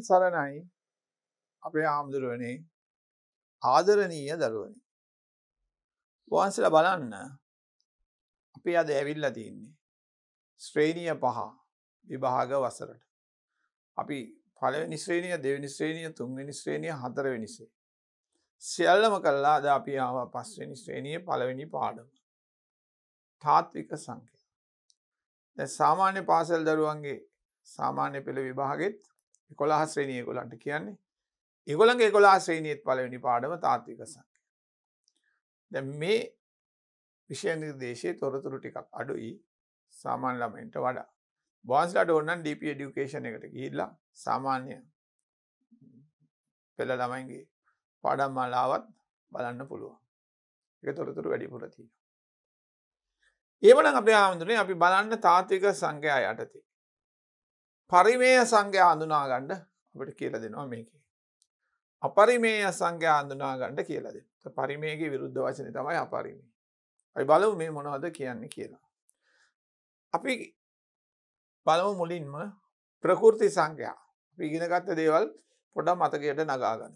තෙරුවන් සරණයි අපේ හාමුදුරුවනේ ආදරණීය දරුවනි. වහන්සල බලන්න අපි අද ඇවිල්ල තියන්නේ. ශ්‍රේණිය පහ විභාග වසරට. අපි පලවෙනි ශ්‍රේණිය දෙවනි ශ්‍රේණිය තුන්වෙනි ශ්‍රේණිය හතරවෙනිසේ. සියල්ලම කල්ලා අද අපි ආව පස්වෙනි ශ්‍රේණිය පළවෙනි පාඩම. තාත්වික සංකය. සාමාන්‍ය පාසල් දරුවන්ගේ සාමාන්‍ය පෙළ විභාගෙත් කොළහ ශ්‍රේණිය ගොලන්ට කියන්නේ එගොළන්ගේ කොලා ශ්‍රේණියත් පලවෙනි පාඩම තාත්වික සංකය. දැ මේ විෂයනිර්දේශය තොරතුරු ටිකක් අඩුයි සාමාන් ළමෙන්ට වඩා බොන්ස්ලට ඔන්නන් ඩප ඩියුකේෂණ එකට ගිල්ලා සාමාන්‍ය පෙළ ළමයින්ගේ පාඩම් මලාවත් බලන්න පුළුවන් එක තොරතුරු වැඩිපුර තියෙන. ඒමන අපේ ආමුදුරේ අපි බලන්න තාත්වික සංකයා යටතේ පරිමේය සංඝයා අඳුනාගණ්ඩ අපට කියල දෙනවා මේක. අපරිමේය සංඝයා අඳුනාගණ්ඩ කියලද පරිමේගේ විරුද්ධ වචන තමයි අපරිමේ. අයි බලව මේ මොනවද කියන්න කියලා. අපි බලව මුලින්ම ප්‍රකෘති සංඛ්‍යා පිගෙනගත්ත දේවල් පොඩ මතකයට නගාගන්න.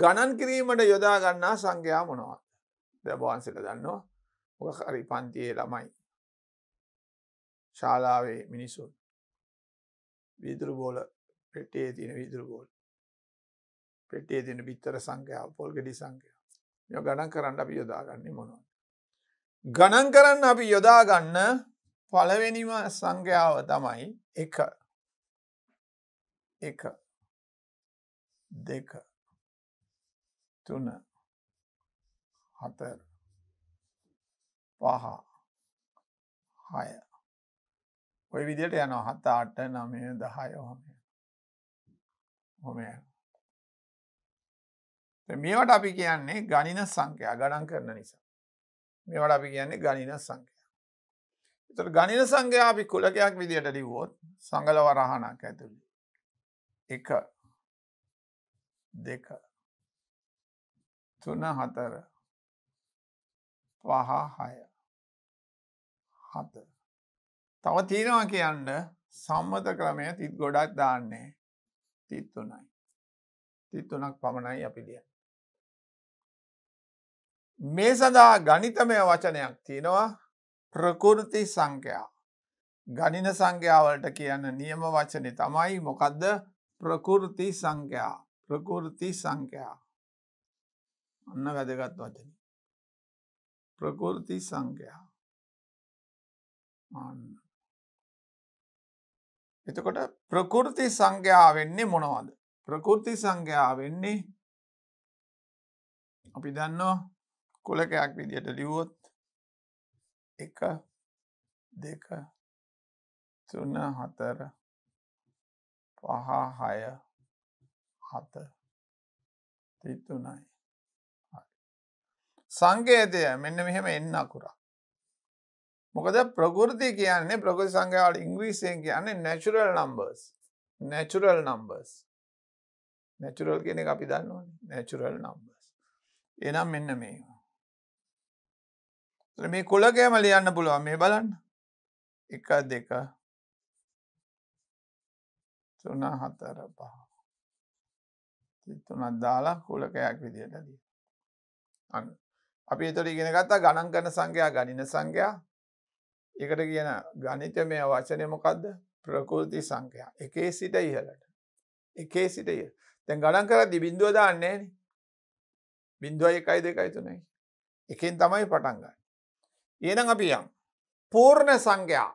ගණන් කිරීමට යොදාගන්නා සංඝයා මොනවත් දැබවන්සට දන්නවා හරි පන්තියේ ළමයි ශාලාවේ මිනිසුන් වීදුරු බෝල පෙටේ තියෙන වීදුරු බෝල් පෙටේ තියෙන බිත්තර සංඛ්‍යාව පොල්ගෙඩි සංඛ්‍යාව මේ ගණන් කරන්න අපි යොදාගන්නේ මොනවද ගණන් කරන්න අපි යොදාගන්න පළවෙනිම සංඛ්‍යාව තමයි එක එක දෙක තුන හතර පහ හය ඔය විදියට යන හත අට නමය දහය හොමය හොමය මේවට අපි කියන්නේ ගනින සංකයා ගණන් කරන නිසා මේවට අපි කියන්නේ ගනින සංකයා එතුට ගනින සංකයා අපි කුලකයක් විදියට ලිවෝත් සංගල වරහණක් ඇතුළි එක දෙක තුන හතර පහ හය හතර තව තියෙනවා කියන්න සම්මත ක්‍රමය තිත් ගොඩක් දාන්නේ තිත්තුනයි තිත්තුනක් පමණයි අපි ලිය මේ සඳහා ගනිතමය වචනයක් තියෙනවා ප්‍රකෘති සංඛයා ගනින සංඛ්‍යාවලට කියන්න නියම වචනය තමයි මොකක්ද ප්‍රකෘති සංඛයා ප්‍රකෘති සංඛයා අන්න වැදගත් වචන ප්‍රකෘති සංඛයා අන්න එතකොට ප්‍රකෘති සංඝයා වෙන්නේ මොනවද. ප්‍රකෘති සංඝයා වෙන්නේ අපි දන්නවා කොලකයක් විදියට ලිවුවොත් එක දෙක තුන්න හතර පහ හය හත තිතුනයි සංකේතය මෙන්න මෙහෙම එන්න අකුරා මොකද ප්‍රකෘති කියන්නේ ප්‍රකෘති සංඛ්‍යාවල ඉංග්‍රීසියෙන් කියන්නේ natural numbers natural numbers natural කියන එක අපි දන්නවනේ natural numbers එහෙනම් මෙන්න මේ මේ කුලකයම ලියන්න පුළුවන් මේ බලන්න 1 2 3 4 5 තුනක් දාලා කුලකයක් විදියට ලියන්න අන්න අපි එතකොට ඉගෙන ගත්තා ගණන් කරන සංඛ්‍යා ගණින සංඛ්‍යා ඒකට කියන ගණිතමය වචනය මොකක්ද ප්‍රකෘති සංඛ්‍යා එකේ සිට ඉහලට එකේ සිට ඉහ තැන් ගණන් කරදි බින්දුව දාන්නේ බින්දුව එකයි දෙකයි තුනයි එකෙන් තමයි පටන්ගන්න ඒනම් අපි යම් පූර්ණ සංඛ්‍යා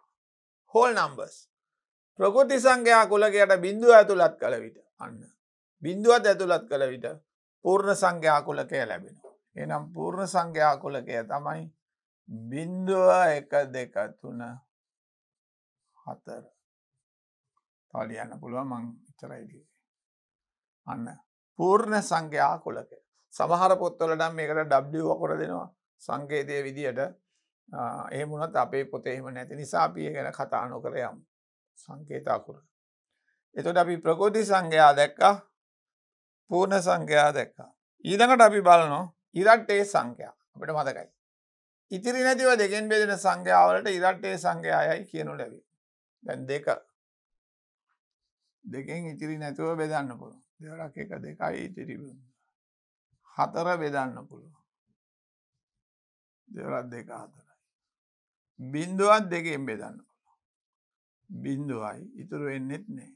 හෝල් නම්බස් ප්‍රකෘති සංඛ්‍යා කුලකයට බින්දුව ඇතුළත් කළ විට අන්න බින්දුවත් ඇතුළත් කළ විට පූර්ණ සංඛ්‍යා කුලකය ලැබෙන එනම් පූර්ණ සංඛ්‍යා කුලකය තමයි බින්දුව එක දෙක තුන හතර තලියන්න පුළුව මං චරයිඩ අන්න පූර්ණ සංඛ්‍යයා කොලක සමහර පොත්තොලටම් මේකට ඩ්ව කොර දෙනවා සංකේතය විදියට ඒමුණත් අපේ පොතේම නැති නිසා පිය ගැන කතානො කර යම් සංකේතාකුර එතොට අපි ප්‍රකෘති සංඝයා දැක්ක පූර්ණ සංඛ්‍යයා දැක්ක ඊදඟට අපි බලනො ඉරට්ටේ සංඛ්‍යයා අපිට මතකයි ඉතිරි නැතිව දෙකෙන් බෙදෙන සංඝයාවලට ඉරට්ටේ සංඝයායයි කියනු ලැබි දැන් දෙක දෙකෙන් ඉතිරි නැතුව බෙදන්න පුළුව දෙවරක් එක දෙකයි ඉතිරි හතර බෙදන්න පුළුව දෙවරත් දෙක හතරයි බින්දුවත් දෙකෙන් බෙදන්න බින්දුවයි ඉතුරු වෙන්නෙත් නෑ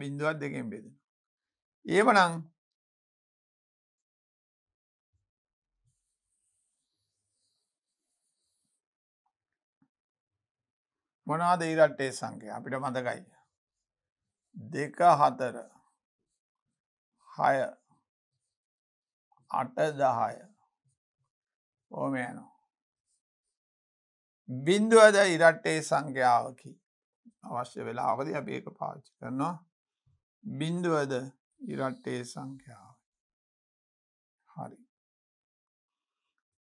බින්දුවත් දෙකෙන් බෙදෙන ඒමනං මොනාද ඊරට්ටේ සංකය අපිට මතකයි. දෙක හතර හය අට දහය ඕම යනු. බින්දුවද ඉරට්ටේ සංඛ්‍යාවකි අවශ්‍ය වෙලාවද අප ඒක පාච්චි කරනවා බින්දුවද ඉරට්ටේ සංඛ්‍යාව හරි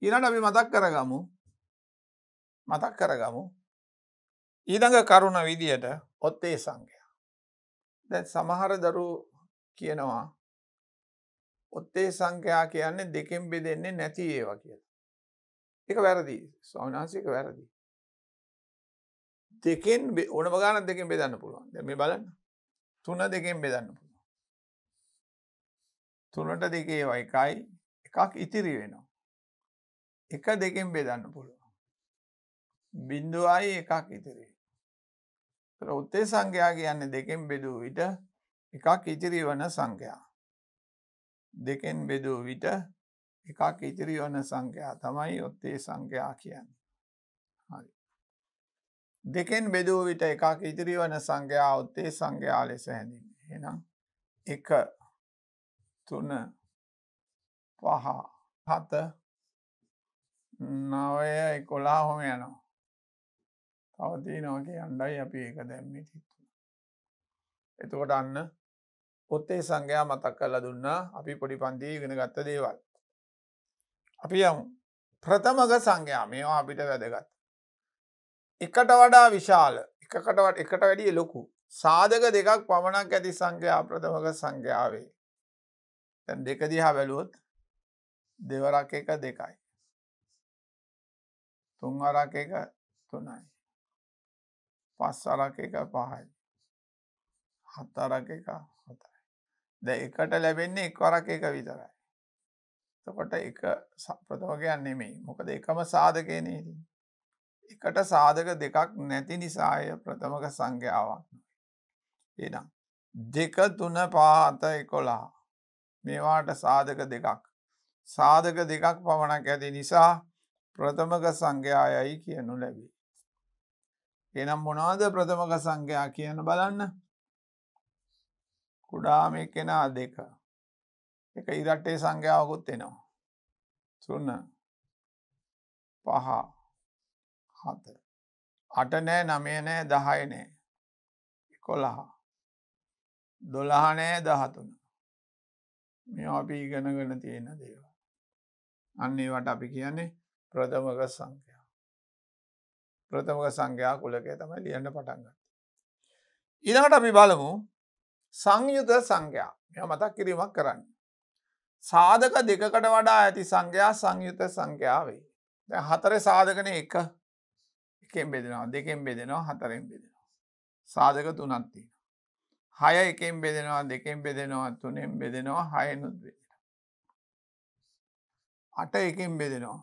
ඉරට අපි මතක් කරගමු මතක් කරගමු ඊදඟ කරුණ විදියට ඔත්තේ සංඝය. දැ සමහර දරු කියනවා ඔත්තේ සංඛයා කියන්නේ දෙකෙන් බෙදෙන්නේ නැති ඒවා කියලා. එක වැරදි ස්වාමිනාසික වැරදි. දෙකෙන් ඕන ගාන දෙකෙන් බෙදන්න පුළුවන් දෙම බලන්න තුන දෙකෙන් බෙදන්න පුළුවන්. තුනට දෙකේ වයිකයි එකක් ඉතිරි වෙනවා. එක දෙකෙන් බෙදන්න පුළුවන්. බින්දුවයි එකක් ඉතිරි. උත්තේ සංඛ්‍යා කියන්නේ දෙකෙන් බෙදූ විට එකක් ඉතිරි වන සංඛ්‍යා. දෙකෙන් බෙදූ විට එකක් ඉතිරි වන සංඛ්‍යා තමයි ඔත්තේ සංඛ්‍යා කියන්නේ. හරි. දෙකෙන් බෙදූ විට එකක් ඉතිරි වන සංඛ්‍යා ඔත්තේ සංඛ්‍යා ලෙස හැඳින්වෙන්නේ. එහෙනම් 1 3 5 7 9 11 හොම යනවා. තවතියනවාගේ අන්ඩයි අපි ඒක දැම්මි තිත්තු. එතුකොට අන්න පොත්තේ සංඝයා මතක් කරලා දුන්නා අපි පොඩි පන්තිය ගෙන ගත්ත දේවල්. අපි යමු ප්‍රථමග සංඝයා මේවා අපිට වැදගත්. එකට වඩා විශාල එකකටවට එකට වැඩිය ලොකු සාධක දෙකක් පමණක් ඇති සංඝයා ප්‍රථමක සංඝයාවේ. තැන් දෙකදිහා බැලුවොත් දෙවරක් එක දෙකයි. තුන්වරක් එක තුනයි. පස් අරක එක පහයි හත් අරක එක හතයි ද එකට ලැබෙන්නේ එක් වරක එක විතරයි තකොට එක සප්‍රථමකයන් නෙමෙයි මොකද එකම සාධකයනේදී එකට සාධක දෙකක් නැති නිසාය ප්‍රථමක සංඛ්‍යාවක් එනම් දෙක තුන පාත එකොලා මේවාට සාධක දෙකක් සාධක දෙකක් පමණක් ඇති නිසා ප්‍රථමක සංඛ්‍යායයි කියනු ලැබේ එනම් මොනවාද ප්‍රථමක සංඛ්‍යා කියන්න බලන්න කුඩා මේ කෙනා දෙක එක ඉරට්ටේ සංඛ්‍යාවකුත් එනවා තුන්න පහ හත අට නෑ නමය නෑ දහය නෑ කොළහා දොළහනෑ දහතුන මේ අපි ඉගෙනගෙන තියෙන දේව අන්නේ වට අපි කියන්නේ ප්‍රථමක සංඛ්‍යා ප්‍රථමක සංඝයා කුලකය තමයි ලියන්න පටන්ග. ඉනකට අපි බලමු සංයුත සංඝයා මෙ මතක් කිරීමක් කරන්න. සාධක දෙකකට වඩා ඇති සංඝයා සංයුත සංඛ්‍යාවේ. දැ හතර සාධකන එක එකෙන් බෙදෙනවා දෙකෙන් බෙදෙනවා හතරෙන් බෙදෙනවා. සාධක තුනත්තින. හය එකෙන් බෙදෙනවා දෙකෙන් බෙදෙනවා තුනෙන් බෙදෙනවා හයනුත් බෙදෙන. අට එකෙන් බෙදෙනවා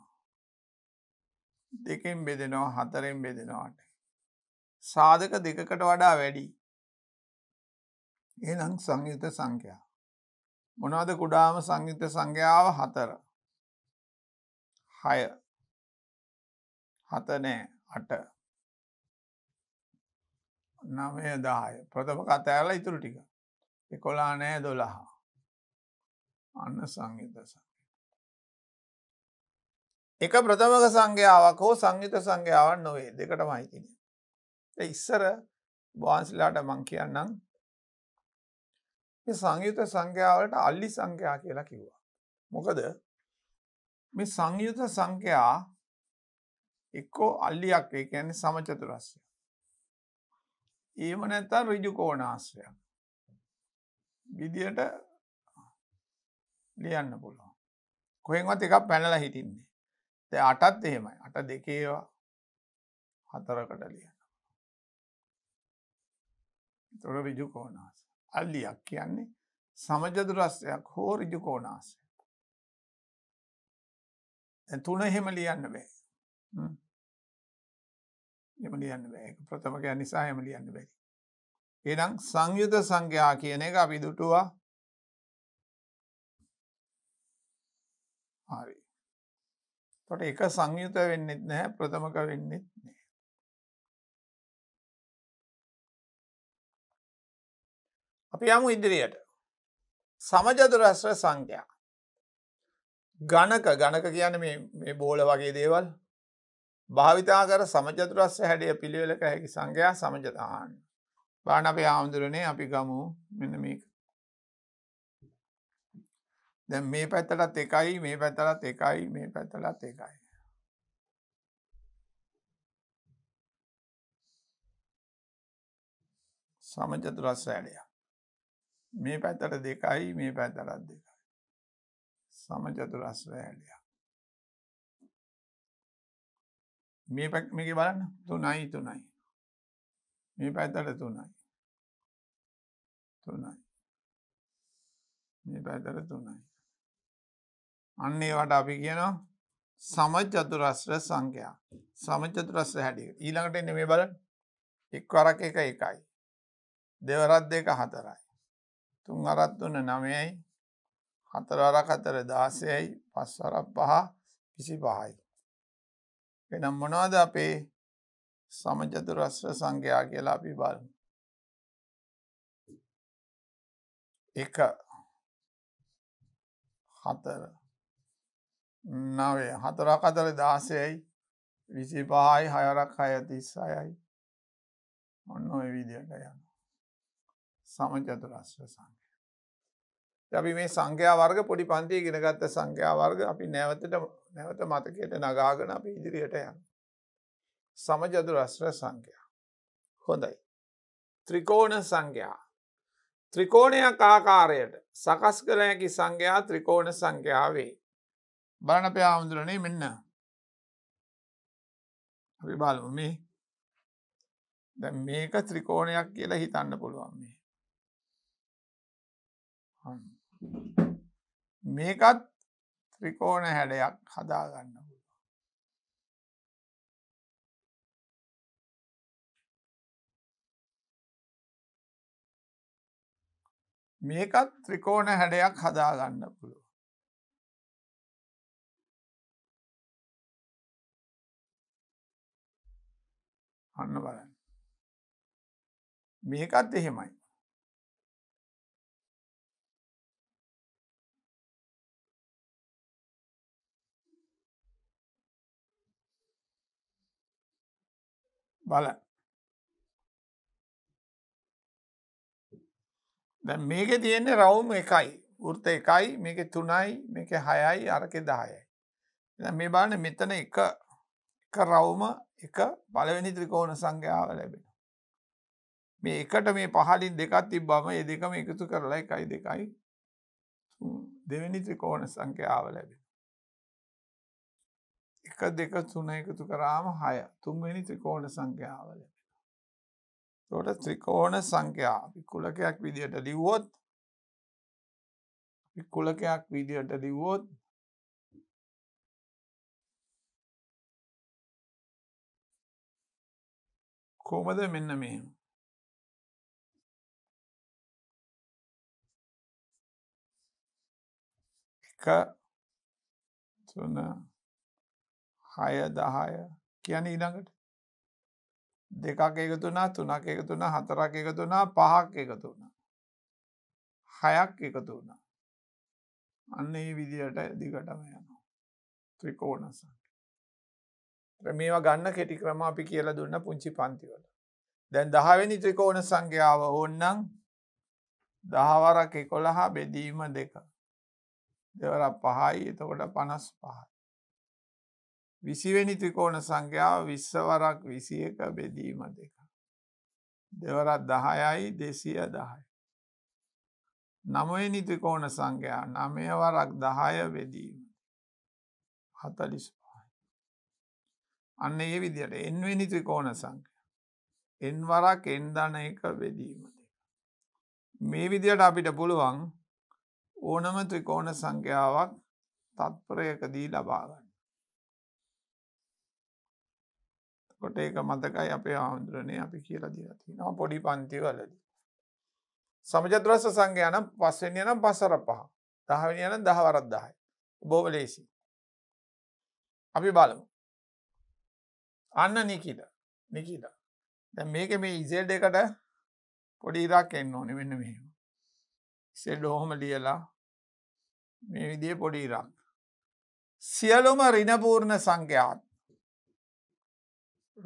දෙකෙන් බෙදෙනවා හතරෙන් බෙදෙනවාට. සාධක දෙකකට වඩා වැඩි. එනම් සංයුත සංඛ්‍යා. මොනවද කුඩාම සංයුත සංඛ්‍යාව හතර. හය හතනෑ අට නමය දාය ප්‍රථම කතඇල ඉතුරු ටික එකොලා නෑ දොළහා අන්න සංයුත සං. එක ප්‍රථමක සංඝයාවක් හෝ සංයුත සංඝයාවන් නොවේ දෙකට මහිතින. ඉස්සර බෝන්සිලාට මං කියන්නම් සංයුත සංඛ්‍යාවලට අල්ලි සංඛ්‍යා කියලා කිව්වා. මොකද මේ සංයුත සංඛ්‍යා එක්කෝ අල්ලියක් ඒ කියන්නේ සමචතුරස්ය. එහෙම නැත්නම් ඍජු කෝණාශ්‍රය. විදියට ලියන්න පුළුවන්. කොහෙන්වත් එකක් පැනලා හිටින්නේ. අටත් එහෙමයි අට දෙකේවා හතරකට ලියන්න තොර රිජු කෝනාස අල්ලියක් කියන්නේ සමජදුරස්යක් හෝ රිජු කෝනාසය තුන එහෙම ලියන්න බෑ එම ලියන්න බෑ ප්‍රථමකය නිසා එම ලියන්න බැරි එනම් සංයුත සංඝයා කියන එක අපි දුටුවා හරි තොට එක සංයුත වෙන්නෙත් නැහැ ප්‍රථමක වෙන්නෙත් නෑ. අපි යමු ඉදිරියට සමජදුරස්්‍ර සංඛ්‍යා ගණක ගණක කියන මේ බෝල වගේ දේවල් භාවිතාකර සමජතුරස්ස හැඩිය පිළිවෙලක හැකි සංඝයා සමජතාන්න බාන අපේ ආමුදුරනේ අපි ගමු මෙන මේක දැ මේ පැත්තලත් එකයි මේ පැත්තලත් එකයි මේ පැත්තලත් එකයි සමචතුරස් සෑලය මේ පැත්තට දෙකයි මේ පැත්තලත් දෙකයි සමචතුරස් වෑලිය මේ පැක් මේක බලන්න තුනයි තුනයි මේ පැත්තට තුනයි තුනයි මේ පැත්තට තුනයි අන්න ඒවට අපි කියනවා සමජතුරස්්‍ර සංඛයා සමජතුරස්්‍ර හැටිය ඊළඟට එන්න මේ බල එක් වරක එක එකයි දෙවරත් දෙක හතරයි තුන් අරත් වන්න නමයයි හතරවර කතර දාසයයි පස්වර පහ කිසි පහයි එනම් මොනවාද අපේ සමජතුරස්්‍ර සංඛයා කියලා අපි බල එක හතර නවේ හතරක් අතර දාසයයි විසි පහයි හයරක් හයතිස් අයයි ඔන්න ඔය විදියට යන සමචතුරශ්‍ර සංකය අපි මේ සංඛ්‍යා වර්ග පොඩි පන්තිය ගෙනගත්ත සංඛ්‍යා වර්ග අපි නැවතට නැවත මතකයට නගාගෙන අප ඉදිරියට යන සමජතුරශ්‍ර සංඛ්‍යා හොඳයි ත්‍රිකෝණ සංඛ්‍යා ත්‍රිකෝණයක් ආකාරයට සකස් කළ හැකි සංඝයා ත්‍රිකෝණ සංඛ්‍යාවේ බලනපය හාමුදුරනේ මෙන්න අපි බලමු මේ දැ මේක ත්‍රිකෝණයක් කියලා හිතන්න පුළුවන් මේ මේකත් ත්‍රිකෝණ හැඩයක් හදාගන්න පුළුවන් මේකත් ත්‍රිකෝණ හැඩයක් හදාගන්න පුළුව අන්න බලන්න. මේකත් එහෙමයි. බල දැ මේක තියෙන්නේ රවුම එකයි ෘත එකයි මේක තුනයි මේක හයයි අරකෙ දායයි මේ බාන මෙතන එක එක රවුම එක පළවෙනි ත්‍රිකෝණ සංඛ්‍යාව ලැබෙන. මේ එකට මේ පහලින් දෙකත් තිබ්බම ඒ දෙකම එකතු කරලා එකයි දෙකයි දෙවෙනි ත්‍රිකෝණ සංඛ්‍යාව ලැබෙන. එක දෙක තුන එකතු කරාම හය තුන්වෙනි ත්‍රිකෝණ සංඛ්‍යාව ලැබෙන. තොට ත්‍රිකෝණ සංඛ්‍යාව කුලකයක් විදිහට ලිව්වොත් කුලකයක් විදිහට ලිව්වොත් කොහොමද මෙන්න මේ එක තුන හය දහය කියන ඉළඟට දෙකක් එකතුනා තුනක් එකතුනා හතරක් එකතුනා පහක් එකතුනා හයක් එකතු වුණා අන්න ඒ විදියට දිගටම යනවා ත්‍රිකෝණස මේවා ගන්න කෙටි ක්‍රම අපි කියල දුන්න පුංචි පන්තිවල. දැන් දහවෙනි ත්‍රිකෝන සංඝ්‍යාව ඕන්නම් දහවරක් එකොළහා බෙදීම දෙක. දෙවර පහයි එතකොට පනස් පහයි. විසිවෙනි ත්‍රිකෝණ සංඛ්‍යාව විස්සවරක් විසි එක බෙදීම දෙක. දෙවරත් දහයයි දෙසිය දහයි. නමවෙනි ත්‍රිකෝණ සංඛ්‍යා නමයවරක් දහය බෙදීම. හතලිස්ප. අන්න ඒ විදියට එන්වෙනි ත්‍රිකෝණ සංඛ්‍ය එන් වරක් එන් ධන එක බෙදීම මේ විදියට අපිට පුළුවන් ඕනම ත්‍රිකෝණ සංඛ්‍යාවක් තත්පරයකදී ලබාගන්න කොට ඒක මතකයි අපේ ආමුදුරණය අපි කියලා දීලති නව පොඩි පන්තිවලදී සමජද්‍රස්ස සංඝයන පස්සෙන්ය නම් පසර පහ දහවිනියන දහවරත් දහයි බෝවලේසි අපි බලමු අන්න නිකිට නිකිට දැ මේක මේ ඉසෙල්ඩ එකට පොඩි ඉරක් එන්න ඕනෙ වෙන්න මෙ සෙල්ඩ ඔහොම ලියලා මේ විදිිය පොඩි ඉරක් සියලුම රිනපූර්ණ සංඛ්‍යාත්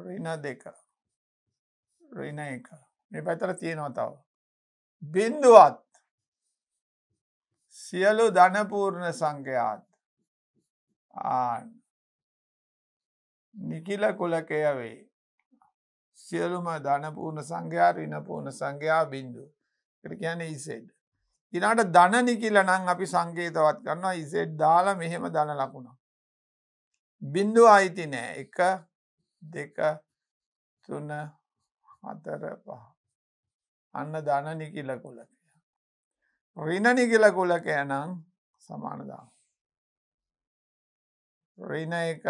රින දෙක රින එක මේ පැතර තියෙනවා තව බින්දුවත් සියලු ධනපූර්ණ සංඛ්‍යාත් ආන්න නිකිල කුලකය වේ. සියලුම ධනපූර්ණ සංඝයා රිනපූර්ණ සංඝයා බින්දු. කරකයන ඉසෙඩ්. ඉනාට ධන නිකිල නං අපි සංකේතවත් කරන්නවා ඉසෙඩ් දාලා මෙහෙම දන ලකුණා. බින්දු අයිති නෑ එක දෙක තුන හතර පහ. අන්න ධන නිකිල කුලකය. රින නිකිල කුලකය නං සමානදා. රින එක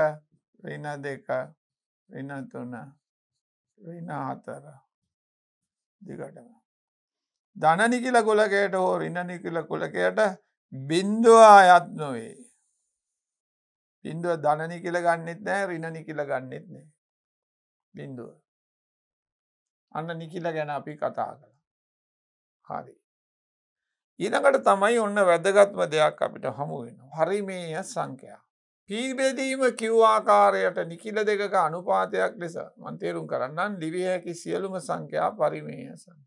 රින දෙක රින තුන රින හතර දිගටම. ධනනිකිල කුලකයට හෝ රිනනිකිල කුලකයට බින්දුව අයත් නොවේ. බින්දුව ධනනිකිල ගන්නෙත් නෑ රිනනිකිල ගන්නෙත් නෑ. බින්දුව. අන්න නිකිල ගැන අපි කතා කළ. හරි. ඊනකට තමයි ඔන්න වැදගත්ම දෙයක් අපිට හමුුවෙන. හරි මේය සංකයා. පිබෙදීම කිව්වාකාරයට නිකිල දෙකක අනුපාතයක් ලෙස මන්තේරුම් කරන්නන් ලිවිය හැකි සියලුම සංඛ්‍යා පරිමේය සංඛ්‍ය.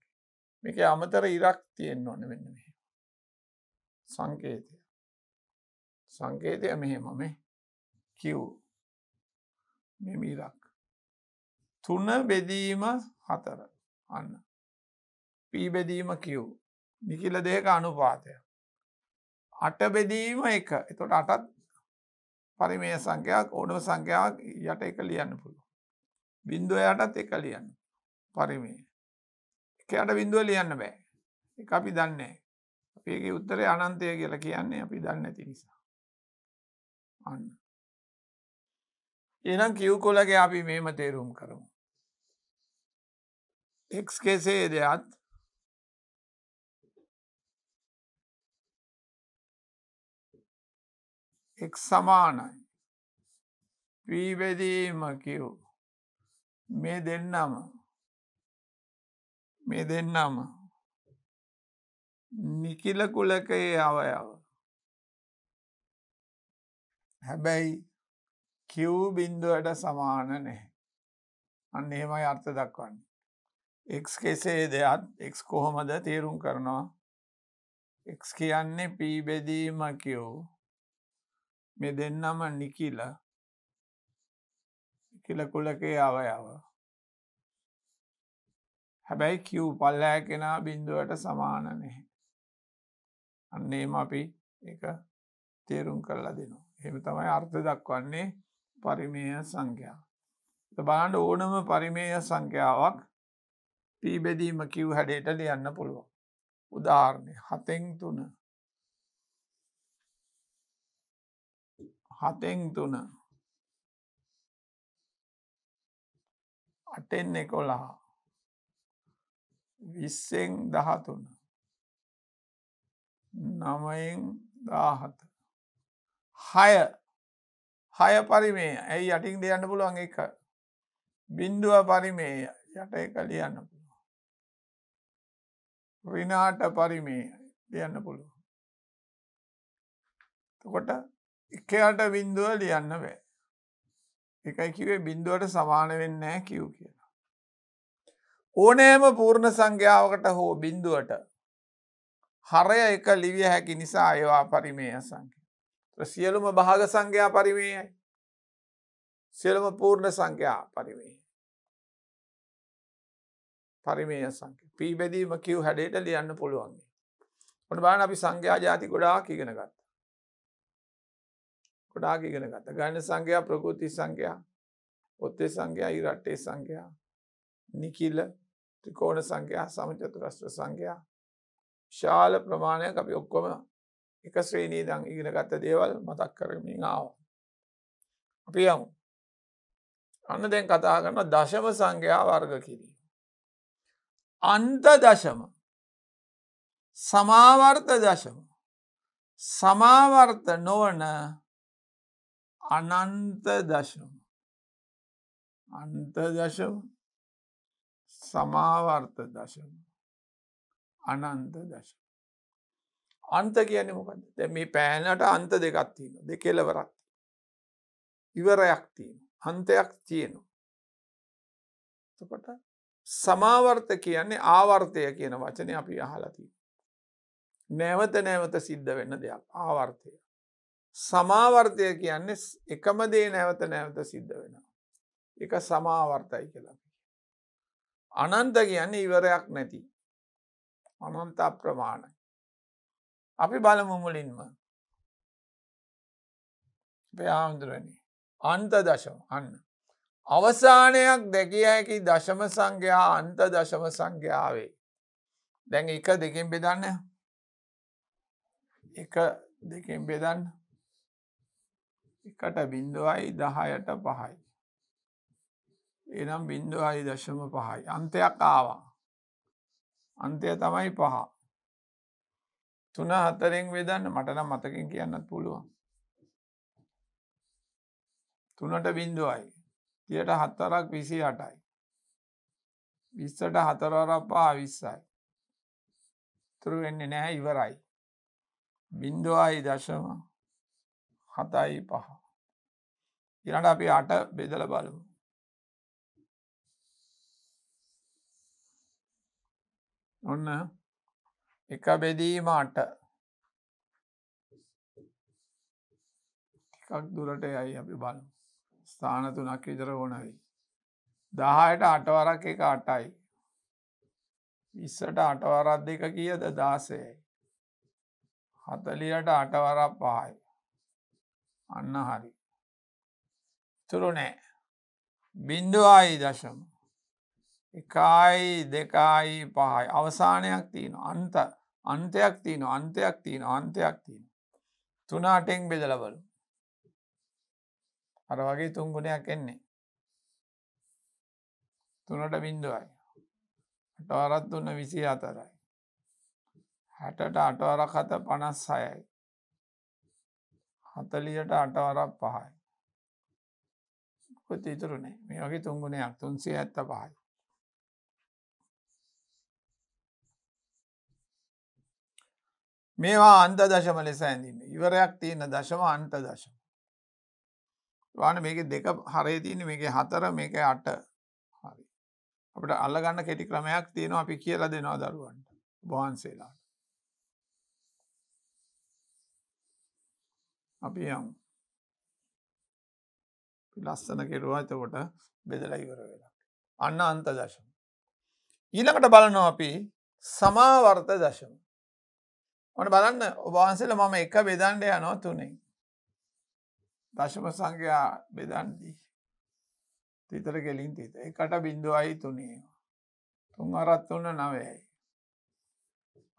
මේක අමතර ඉරක් තියෙන් ඕන වෙන්න මෙ. සංකේතය. සංකේතය මෙහෙම මේ කිව් මෙම ඉරක්. තුන බෙදීම හතර අන්න. පීබෙදීම කිව්. නිකිල දෙක අනුපාතය. අට බෙදීම එක එතොට අටත් පරිමේ සංඛ්‍යාවක් ඕනම සංඛ්‍යාවක් යට එක ලියන්න පුළුව. බින්දුව යටත් එක ලියන්න පරිමේ. එකයට බින්දුව ලියන්න බෑ. එක අපි දන්නේ. අපේගේ උත්තරේ අනන්තය කියලා කියන්නේ අපි දන්නේ නැති නිසා. අන්න. එනම් කිව්කොලගේ අපි මේම තේරුම් කරමු. එක්ස්කෙසේ දෙයක්ත් එක් සමානයි පීබැදීම කිව් මේ දෙන්නම මේ දෙන්නම නිකිල කුලකයේ අවයව හැබැයි කිව් බින්දුවට සමාන නැහැ අන්න එහෙමයි අර්ථ දක්වන්න එක් කෙසේ දෙයක්ත් එක් කොහොමද තේරුම් කරනවා එක් කියන්නේ පීබෙදීම කියෝ මේ දෙන්නම නිකිල කිලකුලකේ අවයව. හැබැයි කිව් පල්ලෑ කෙනා බින්දුවට සමාන නැහැ. අන්නේම අපි එක තේරුම් කරලා දෙනවා. එහෙම තමයි අර්ථ දක්වන්නේ පරිමය සංඛ්‍යා. බාණ්ඩ ඕනම පරිමය සංඛ්‍යාවක් පීබෙදීම කිව් හැඩයට ලියන්න පුළුවන්. උදාරණය හතෙන් තුන හතෙන් තුන අටෙන් එකොලා විස්සෙන් දහතුන නමයෙන් දාහත හය හය පරිමේ ඇයි යටින් දෙයන්න පුළුවන් එක බින්දුව පරිමේ යට එක ලියන්න පුළුව රිනාට පරිමේ ලියන්න පුළුව තකොට එකට බින්දුව ලියන්න බෑ එකයි කිවේ බින්දුවට සමාන වෙන්නෑ කිව් කියලා. ඕනෑම පූර්ණ සංඛ්‍යාවකට හෝ බින්දුවට හරය එක ලිවිය හැකි නිසා ඒවා පරිමේය සංඛ්‍ය. සියලුම භාග සංඛ්‍යා පරිමේයයි. සියලුම පූර්ණ සංඛ්‍යා පරිමේ. පරිමේය සංඛ්‍ය පීබැදීම කිව් හැඩයට ලියන්න පුළුවන්ගේ. ඔට බාන අපි සංඛ්‍යා ජාති ගොඩා කිගෙනගත්. ගොඩාග ඉගෙන ගත ගණ සංඝයා ප්‍රකෘති සංඝයා ඔත්තේ සංඝයා ඊ රට්ටේ සංඝයා නිකිල ත්‍රිකෝණ සංඝයා සමචතුරස්ත්‍ර සංඝයා ශාල ප්‍රමාණයක් අපි ඔක්කොම එක ශ්‍රේණී දං ඉගෙන ගත්ත දේවල් මතක් කරමින් ආව. අපි යමු. අන්න දැන් කතා කරන දශම සංඝයා වර්ග කිරීම. අන්ත දශම සමාවර්ත දශම සමාවර්ත නොවන අනන්ත දශව අන්ත දශව සමාවර්ථ දශව අනන්ත දශව අන්ත කියන මොකද දැ මේ පෑනට අන්ත දෙකත්තින දෙකෙලවරක් ඉවරයක් තියෙන අන්තයක් තියෙනවා කොට සමාවර්ථ කියන්නේ ආවර්තය කියන වචනය අපි අහලතිී නැවත නැවත සිද්ධ වෙන්න දෙයක් ආවර්තය සමාවර්තය කියන්නේ එකම දේ නැවත නැවත සිද්ධ වෙනවා. එක සමාවර්තයි කියලා. අනන්ත කියන්නේ ඉවරයක් නැති. අනන්ත අප්‍රමාණයි. අපි බලමුමුලින්ම. පයාමුදුරණ අන්ත දශම අන්න. අවසානයක් දැකිය හැකි දශම සංඝයා අන්ත දශම සංඝ්‍යාවේ. දැන් එක දෙකින් බෙදන්න එක දෙකින් බෙදන්න එකට බින්දුවයි දහයට පහයි. එනම් බින්දුවයි දශම පහයි. අන්තයක් ආවා. අන්තය තමයි පහ. තුන හතරෙන් වෙදන්න මටනම් මතකින් කියන්නත් පුළුවන්. තුනට බින්දුවයි. තියට හත්තරක් විසි අටයි. විස්සට හතරරපා විස්සයි. තුරු වෙන්න නැහැ ඉවරයි. බින්දුවයි දශම හතයි පහ ඉරට අපි අට බෙදල බලු ඔන්න එක බෙදීම අට එකක් දුරට යයි අපි බලු ස්ථාන තුනක් විතර ඕනයි දහයට අටවරක් එක අටයි විස්සට අටවරත් දෙක කියද දාසයයි හතලියට අටවරක් පායි අන්න හරි තුරු නෑ බින්ඩුවායි දශම එකයි දෙකයි පහයි අවසානයක් තියෙන අන්ත අන්තයක් තියන අන්තයක් තියන අන්තයක් තියෙන තුනාටෙන් බෙදලබලු අර වගේ තුංගුණයක් එන්නේ තුනට බින්දුවයි අටවරත් දුන්න විසි අතරයි හැටට අටවරක් හත පනස් සයයි හතලියට අටවරක් පහයි. කොත් ඉතුරුනේ මේ වගේ තුංගුණයක් තුන්සේ ඇත්ත පහයි. මේවා අන්ත දශම ලෙස ඇඳීම ඉවරයක් තියෙන දශම අන්ට දශම. වාන මේක දෙක හරේ තියන මේක හතර මේක අට හරි. අපට අල්ලගන්න කෙටි ක්‍රමයක් තියෙනවා අපි කියලා දෙනවා දරුවන්ට බහන්සේලාට. අපි යමු. ලස්සන කෙරුවා එතකොට බෙදලා ඉවර වෙලා. අන්න අන්ත දශම. ඊළඟට බලනවා අපි සමාවර්ත දශම. ඕන බලන්න ඔබවහන්සේලා මම එක බෙදන්ඩ යනවා තුනෙන්. දශම සංඛ්‍යා බෙදන්දී. තිතර ගෙලින් තිත එකට බින්දුවයි තුනේ. තුන් අරත් වන්න නවයයි.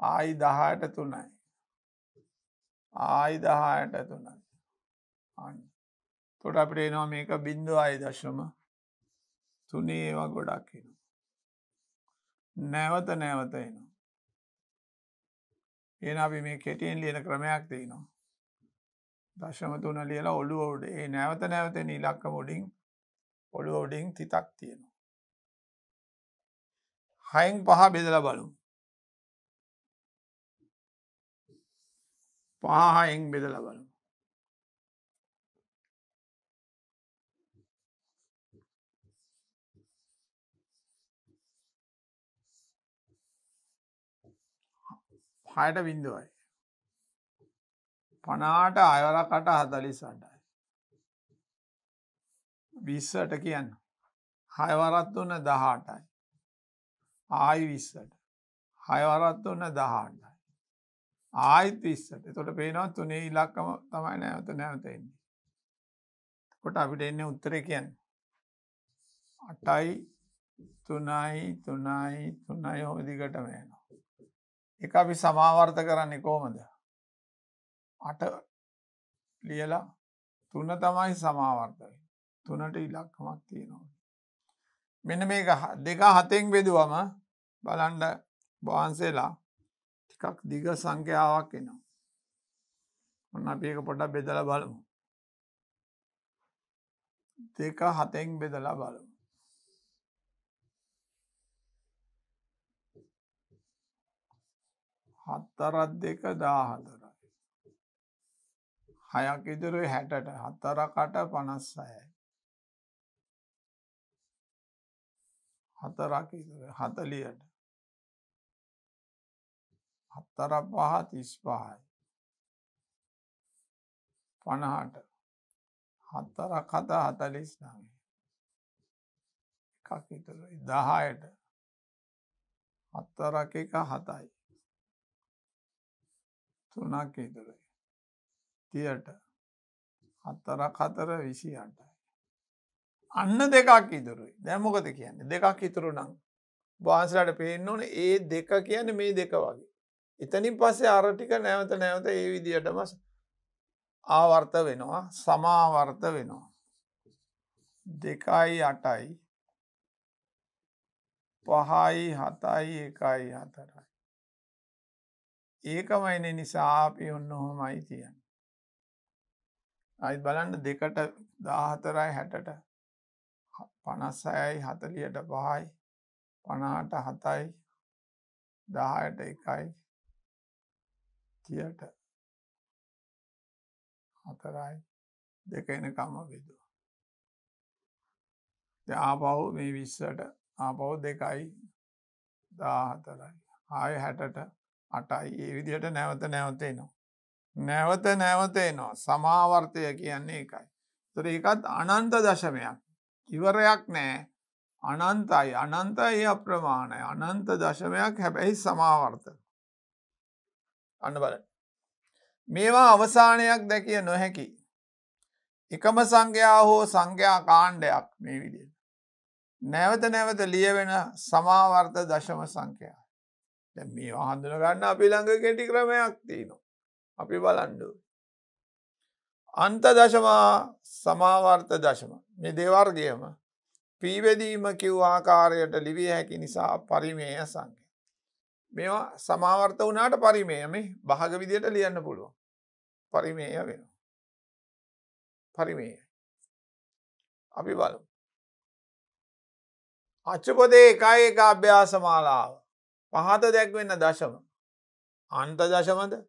ආයි දහට තුනයි. ආයිදහායට ඇතුන තොට අපට එනවා මේක බින්දු අයි දශම තුනේවා ගොඩක් එන නැවත නැවත එනවා එන අපි මේ කෙටියෙන් ලියන ක්‍රමයක් තියනවා දශම තුන ලියලා ඔලු ඔවුඩ ඒ නැවත නැවතෙන ඉලක්ක මොඩින් ඔලු ඔඩින් තිතක් තියෙනවා හයින් පහ බෙදල බලු පාහයෙන් බෙදල බලමු. හයට බින්දුවයි. පනාට අයවරකට හතලිස් අටයි. විස්සට කියන්න. හයවරත් වන්න දහටයි. ආයු විස්සට. හයවරත් වන්න දහටයි. ආයත් විස්සට තොට පේනවා තුනේ ඉලක්කම තමයි නැවත නැවතෙන්නේ. කොට අපිට එන්න උත්තර කියන්න. අටයි තුනයි තුනයි තුනයි හොමදිකටම යනවා. එක අපි සමාවර්ත කරන්නේ කෝමද. අට ලියලා තුන තමයි සමාවර්තය. තුනට ඉලක්කමක් තියෙනවා. මෙන මේ දෙක හතෙන් බෙදුවම බලන්ඩ බවහන්සේලා එකක් දිග සංඛ්‍යාවක් එනවා. ඔන්න අපි ඒක පොඩ්ඩක් බෙදලා බලමු. දෙක හතෙන් බෙදලා බලමු. හතරත් දෙක දාහතරයි. හයක් ඉදිරි හැටට හතරකට පනස් සයයි. හතරක් ඉදිරි හතලියට හත්තර පහ තිස්පායි පණහාට හත්තර කත හතලිස් නමේ එකක් ඉතුරයි දහයට හත්තරක එක හතයි තුනක් ඉතුරයි තියට හත්තර කතර විසි අටයි අන්න දෙකක් ඉතුරුයි දැමොකද කියන්නේ දෙකක් ඉතුරු නම් බාන්සලට පේන්න ඕන ඒ දෙක කියන්නේ මේ දෙක වගේ එතනින් පස්සේ අර ටික නැවත නැවත ඒ විදිහටම ආවර්ත වෙනවා සමාවර්ත වෙනවා. දෙකයි අටයි පහයි හතයි එකයි හතරයි. ඒකමයින නිසා අපි ඔන්න හොමයි තියන්. අයි බලන්න දෙකට දාහතරයි හැටට පනස්සයයි හතලියට පහයි පනාට හතයි දහයට එකයි තියට හතරයි දෙක එනකම බෙදුව. ආපහු මේ විස්සට ආපහු දෙකයි දාහතරයි ආය හැටට අටයි ඒ විදිහට නැවත නැවතේ නවා. නැවත නැවතේ නවා සමාවර්තය කියන්නේ එකයි. තුර එකත් අනන්ත දශමයක් ඉවරයක් නෑ අනන්තයි අනන්තයි අප්‍රමාණය අනන්ත දශමයක් හැබැයි සමාවර්තක. අන්න බල මේවා අවසානයක් දැකිය නොහැකි එකම සංඝයා හෝ සංඝයා කාණ්ඩයක් මේ විදියට නැවත නැවත ලියවෙන සමාවර්ත දශම සංකයා දැ මේ හඳුන ගන්න අපි ළඟ කෙටි ක්‍රමයක් තියනවා අපි බලන්ඩු අන්ත දශමා සමාවර්ත දශම මේ දෙවර්ගයම පීවැදීම කිව් ආකාරයට ලිවිය හැකි නිසා පරිමේය සංක මේවා සමාවර්ත වනාට පරිමේයම භාග විදියට ලියන්න පුළුව පරිමේය වෙන පරිමේය අපි බලු අච්චපොදේ එකයි එක අභ්‍යාසමාලාව පහත දැක්වෙන්න දශම අන්ත දශමද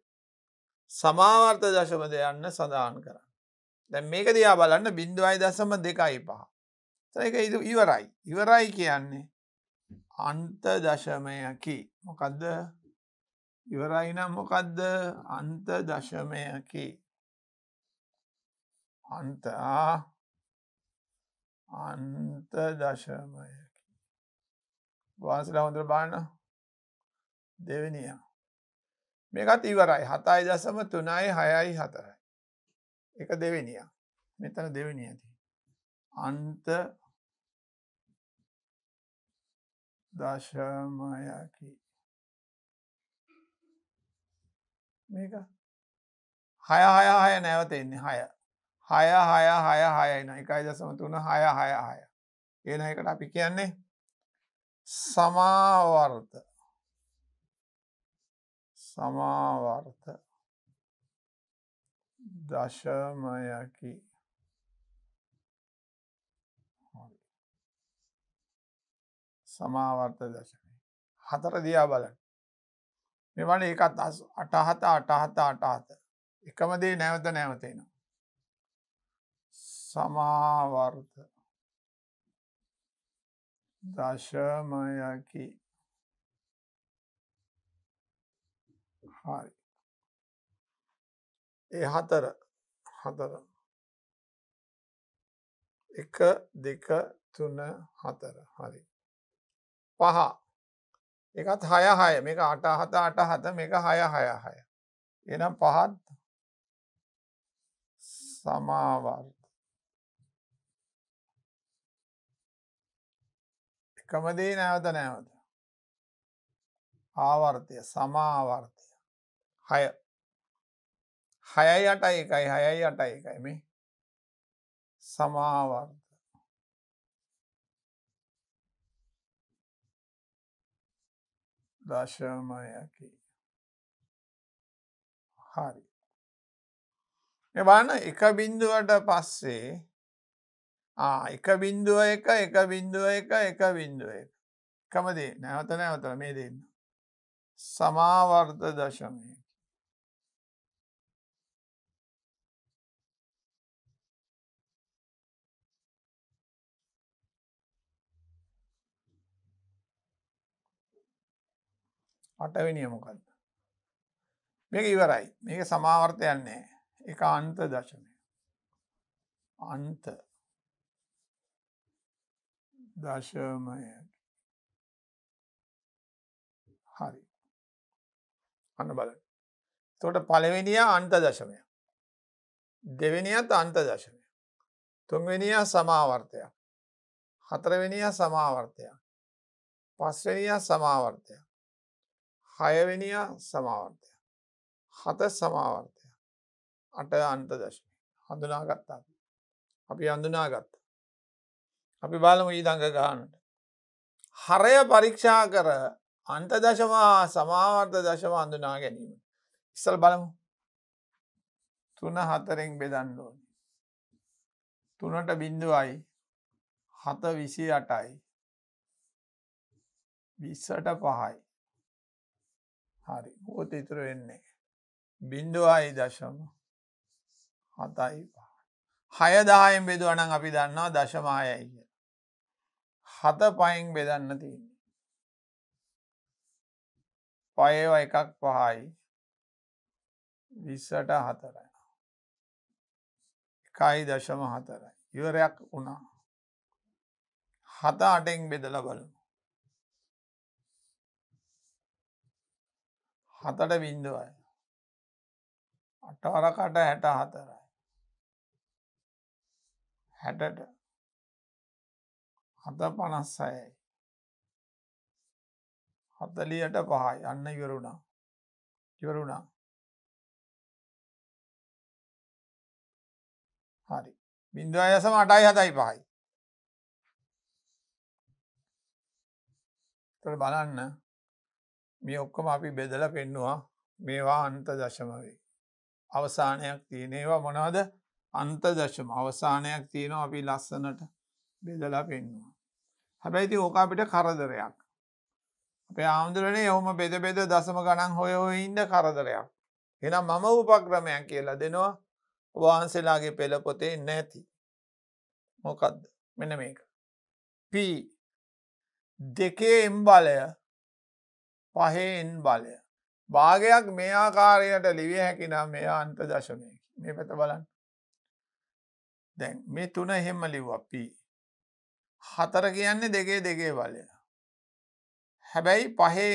සමාවර්ත දශමද යන්න සඳහන් කරන්න දැ මේක දයා බලන්න බින්දුවයි දසම දෙකයි පහ එක ඉවරයි ඉවරයි කියන්නේ අන්ත දශමයකි මොකදද ඉවරයිනම් මොකදද අන්ත දශමයකි අන්තා අන්ත දශමයකි වහන්සලා හොඳර බාන දෙවනිය මේකත් ඉවරයි හතයි දසම තුනයි හයයි හතරයි එක දෙවෙනිය මෙතන දෙවෙනි ඇති අන්ත දශමයකි මේක හය හය හය නැවතෙන්නේ හය හය හය හය හයන එකයි දසම තුන හය හය හය එන එකට අපි කියන්නේ සමාවර්ත සමාවර්ත දශමයකි සමාවර්ත දශනය හතර දයා බලන්න මෙවන ඒකත් අටහත අටහත අටහත එකමදේ නැවත නැවතේනවා සමාවර්ත දශමයකි හරි ඒ හතර හතර එක දෙක තුන හතර හරි පහ එකත් හය හය මේක අටහත අට හත මේක හය හය හය එනම් පහත් සමාවර්ත එකමදේ නැවත නැවත ආවර්තය සමාවර්තය හය හයයි අටයි එකයි හයයි අටයි එකයි මේ සමාවර්ත දශමයකි හරි එබාන එක බින්දුවට පස්සේ එක බින්දුව එක එක බින්දුව එක එක බින්දුව එක එකමදේ නැවත නැවතර මේ දෙන්න සමාවර්ධ දශමය අටවෙනිය මොකක්ද මේක ඉවරයි මේක සමාවර්තයන්නේ එක අන්ත දශමය අන්ත දශමය හරි අන්න බල තොට පලවෙනිය අන්ත දශමය දෙවෙනියත් අන්ත දශමය තුන්වෙනිය සමාවර්තයක් හතරවෙනිය සමාවර්තයක් පස්වෙනිය සමාවර්තයක් හයවෙනියා සමාවර්තය හත සමාවර්තය අට අන්ත දශමය හඳුනාගත්තා අපි අඳුනාගත්ත අපි බලමු ඊදඟ ගානට හරය පරීක්ෂා කර අන්ත දශමා සමාවර්ත දශම අඳුනා ගැනීම ඉස්සල් බලමු තුන හතරෙන් බෙදන්නෝන තුනට බින්දුවයි හත විසි අටයි විස්සට පහයි හරි ගෝත ඉතුර වෙන්නේ බින්දුවායි දශම හතයි හයදායෙන් බෙදුවනන් අපි දන්නවා දශමායයි කිය හත පයින් බෙදන්න තියන්නේ පයව එකක් පහයි විස්සට හතරයි එකයි දශම හතරයි ඉවරයක් වුණා හත අටෙන් බෙදල බලමු හතට බින්දුවයි. අටවරකට හැට හතරයි. හැටට හත පනස් සයයි. හතලියට පහයි අන්න ඉවරුණා ඉවරුණා හරි බිින්දුව අයසම අටයි හතයි පහයි තොට බලන්න මේ ඔක්කොම අපි බෙදල පෙන්නවා මේවා අන්ත දශමවේ. අවසානයක් තියනේවා මොනාද අන්ත දශම අවසානයක් තියෙනවා අපි ලස්සනට බෙදලා පෙන්වා. හැබැයිති ඕක අපිට කරදරයක්. අපේ ආමුදුරනේ ඔහොම බෙද බෙද දසම ගණන් හොය ඉන්ද කරදරයක්. එනම් මම උපක්‍රමයක් කියලා දෙනවා වහන්සේලාගේ පෙළ පොතේ නැති. මොකක්ද මෙන මේක. පී දෙකේ එම්බලය පහයෙන් බලය. භාගයක් මේ ආකාරයට ලිවිය හැකි නම් මෙය අන්ත දශමයකි මේ පැත බලන්න. දැන් මේ තුන එහෙම ලිව් අපී. හතර කියන්නේ දෙකේ දෙකේ බලය. හැබැයි පහේ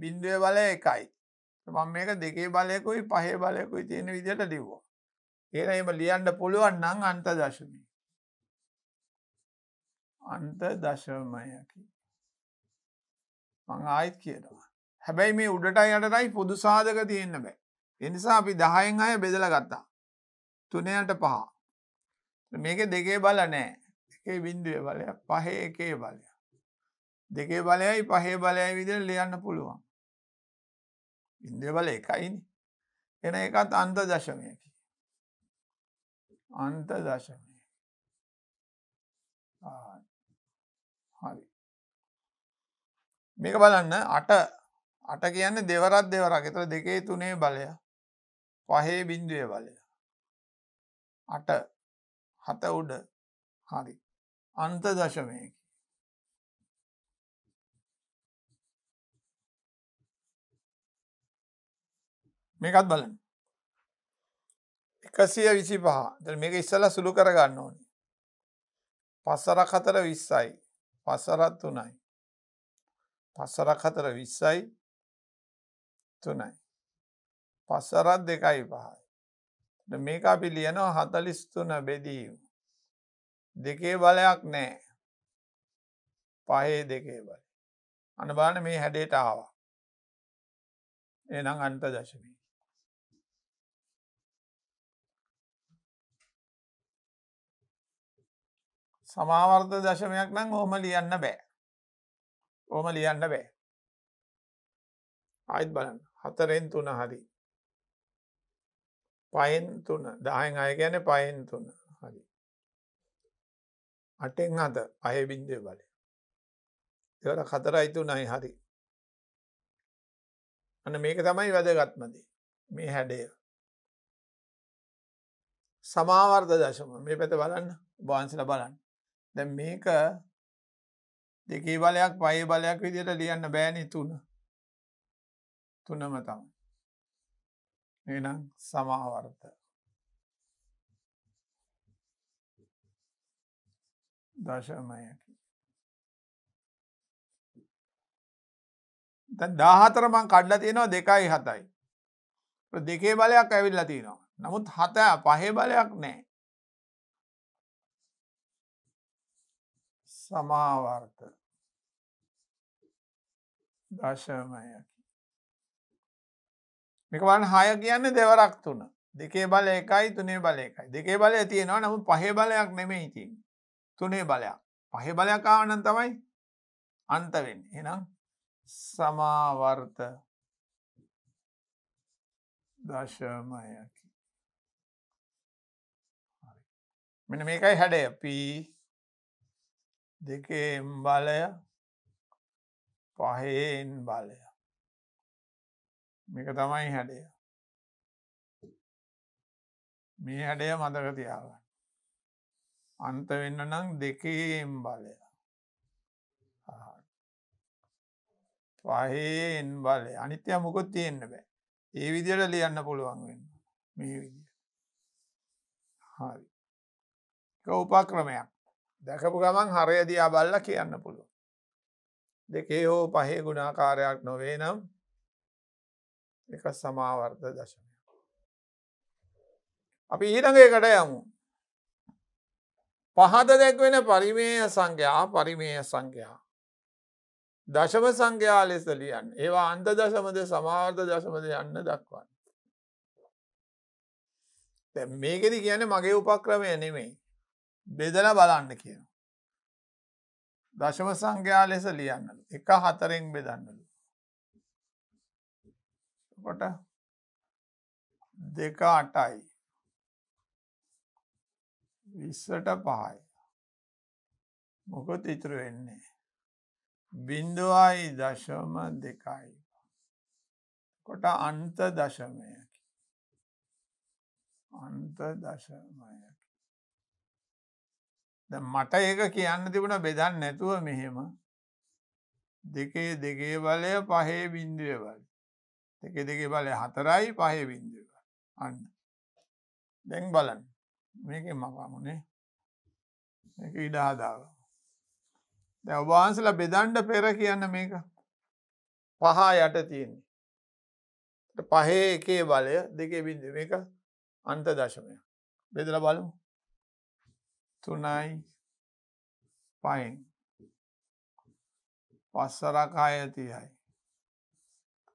බින්දුව බලය එකයි. මං මේක දෙකේ බලයකුයි පහේ බලයකුයි තියෙන විදිට ලිව්වා. ඒන එම ලියන්ඩ පුළුවන් නං අන්ත දශමී. අන්ත දශමයකි. මං ආයිත් කියනවා හැබැයි මේ උඩටයි යටටයි පොදු සාධක තියෙන්න බෑ එනිසා අපි දහයෙන් අය බෙදල ගත්තා තුනයට පහ මේක දෙකේ බල නෑ එකේ බින්දුවේ බලය පහේ එකේ බලය දෙකේ බලයයි පහේ බලය විදිර ලියන්න පුළුවන් බින්දුව බල එකයිනි එන එකත් අන්ත දශමයකි අන්ත දශමය මේක බලන්න අට අට කියන්න දෙවරත් දෙවරක් එතර දෙකේ තුනේ බලය පහේ බින්දුවය බලය අට හත උඩ හරි අන්ත දශමයකි මේකත් බලන්න එකසිය විසි පහ මේක ඉස්සල සුළු කරගන්න ඕනි පස්සර කතර විස්සයි පස්සරත් වනයි පස්සරක් හතර විස්සයි තුනයි. පස්සරත් දෙකයි පහයි. මේක අපි ලියනවා හතලිස්තුන බෙදීම. දෙකේ බලයක් නෑ. පහේ දෙකේ බල. අනබාන මේ හැඩේට ආවා. එනම් අන්ත දශමී. සමාවර්ධ දශමයක් නම් හොම ලියන්න බෑ. ඕම ලියන්න බෑ. ආයිත් බලන්න හතරෙන් තුන හරි. පයෙන් තුන දායෙන් අය ගැන පයෙන් තුන හරි. අටෙන් හත අයබින්දය බල. එවට කතරයි තුනයි හරි. අන මේක තමයි වැදගත්මදී මේ හැඩය. සමාවර්ධ දශම මේ පැත බලන්න වහන්සල බලන්න. දැ මේක දෙකේ බලයක් පය බලයක් විදියට ලියන්න බෑනි තුන තුනම තම එනම් සමාවර්ත දශමයකි දාහතරමං කඩ්ල තියෙනවා දෙකයි හතයි දෙකේ බලයක් ඇවිල්ල තියෙනවා නමුත් හත පහේ බලයක් නෑ සමාවර්ත දශමයකි. මේක වන හය කියන්න දෙවරක් තුන දෙකේ බල එකයි තුනේ බල එකයි දෙකේ බලය තියෙනවා නමුත් පහේ බලයක් නෙමේ ඉතින් තුනේ බලයක් පහේ බලයක් ආවනන් තමයි අන්තවෙන් එනම් සමාවර්ත දශමයකි මෙන මේකයි හැඩය පී දෙකේ බලය පහයෙන් බලය මේක තමයි හැඩය මේ හැඩය මතක තියාගන්න අන්ත වෙන්න නම් දෙකේම් බලය පහයෙන් බලය අනිත්‍ය මොකොත් තියෙන්න්න බෑ ඒ විදියට ලියන්න පුළුවන් වෙන්න මේ විදි හරි උපක්‍රමයක් දැකපු ගමන් හරයදී අබල්ල කියන්න පුළුව දෙකේ හෝ පහේ ගුණාකාරයක් නොවේ නම් එක සමාවර්ධ දශමය. අපි ඊළඟකට යමු. පහත දැක්වෙන පරිමේය සංඝයා පරිමේය සංඝයා. දශම සංඝයා ලෙස ලියන් ඒවා අන්ත දශමද සමාර්ධ දශමද යන්න දක්වන්න. මේකෙද කියන මගේ උපක්‍රමය නෙමෙයි. බෙදල බලන්න කියන. දශව සංඛ්‍යා ලෙස ලියන්නලු එක හතරෙන් බෙදන්නලු කොට දෙක අටයි විස්සට පහයි මොකොත් ඉතුරු වෙන්නේ බින්දුවයි දශම දෙකයි කොට අන්ත දශමයකි අන්ත දශමයකි මට ඒක කියන්න තිබුණ බෙදන්න නැතුව මෙහෙම දෙකේ දෙකේ බලය පහේ බින්දුව බල දෙක දෙකේ බලය හතරයි පහේ බින්දුව අන්න දැන් බලන්න මේක මපාමුණේ එක ඉඩහදාව ඔබහන්සලා බෙදන්ඩ පෙර කියන්න මේක පහා යට තියෙන්නේ පහේ එකේ බලය දෙකේ බින්දුව එක අන්ත දශමය බෙදල බලමු තුනයි පයින් පස්සරකාය තියයි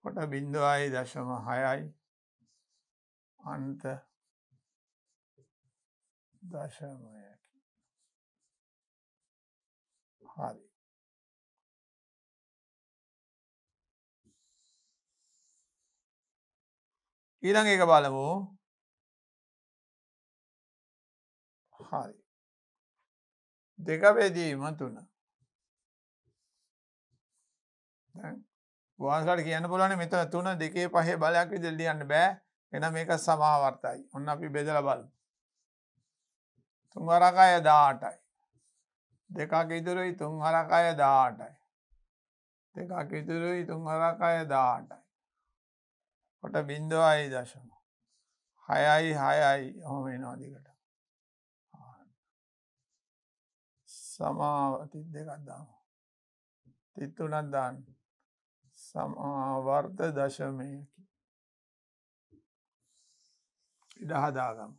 කොට බින්දුවයි දශම හයයි අන්ත දශමයකි හරි ඊළඟ එක බලමු හරි දෙකපේදීම තුන ගවාන්සට කියන පුලන මෙත තුන දෙකේ පහේ බලයක් විදෙල්ලියන්න බෑ එන මේක සමාවර්තයි ඔන්න අපි බෙදල බල තුන් හරකාය දාටයි දෙකක් ඉතුරුයි තුන් හරකාය දාටයි දෙකක් ඉතුරුයි තුන් හරකාය දාටයි කොට බින්දෝ අයි දශම හයයි හයයි හොම එනවාදිකට සමාව තිත් දෙකක් දාම තිත්තුනත් දාන්න සමාවර්ත දශමයකි ඉඩහදාගම්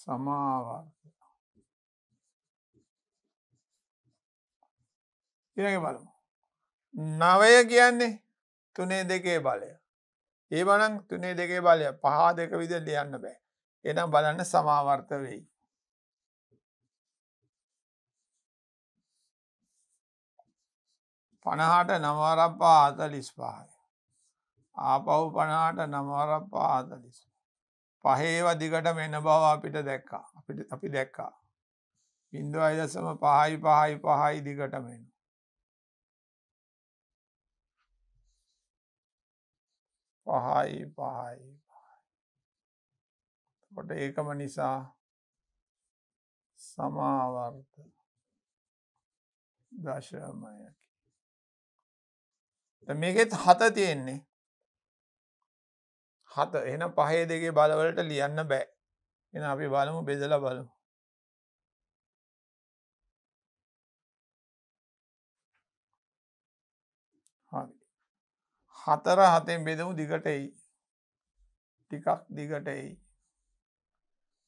සමාවර්ත ඉරග බලමු නවය කියන්නේ තුනේ දෙකේ බලය. ඒ බනං තුනේ දෙකේ බලය පහා දෙක විද ලියන්න බෑ. එනම් බලන්න සමාවර්ත වෙයි. පණහාට නමවරපා අතලිස් පහය. ආපහු පණහාට නමවරපා අතලිස්. පහේව දිගට මෙන බව අපිට දැක්කා අපි දැක්කා. බින්දුව අයිදසම පහයි පහයි පහයි දිගට මෙන්න. පහයි පහයි කොට ඒකම නිසා සමාවර්ත දශමයකි මේකෙත් හත තියෙන්නේ හත එන පහේ දෙගේ බලවලට ලියන්න බෑ එන අපි බලමු බෙදල බලමු හතර හතෙන් බෙදවු දිගටයි ටිකක් දිගටයි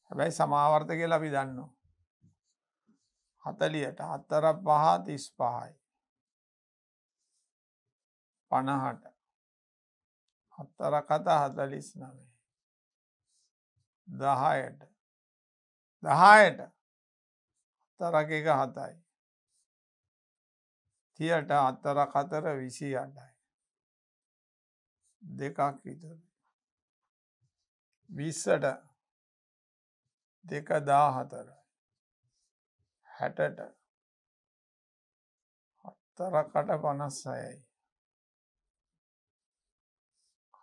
හැබැයි සමාවර්ත කිය ලබි දන්න හතලියට හත්තර පහ තිස් පහයි පණහට හත්තර කතා හතලිස් නවේ දහයට දහයට හත්තරක එක හතයි තියට අත්තර කතර විසි අටයි දෙකක් විතර විස්සට දෙක දා හතර හැටට හත්තරකට පනස් සයයි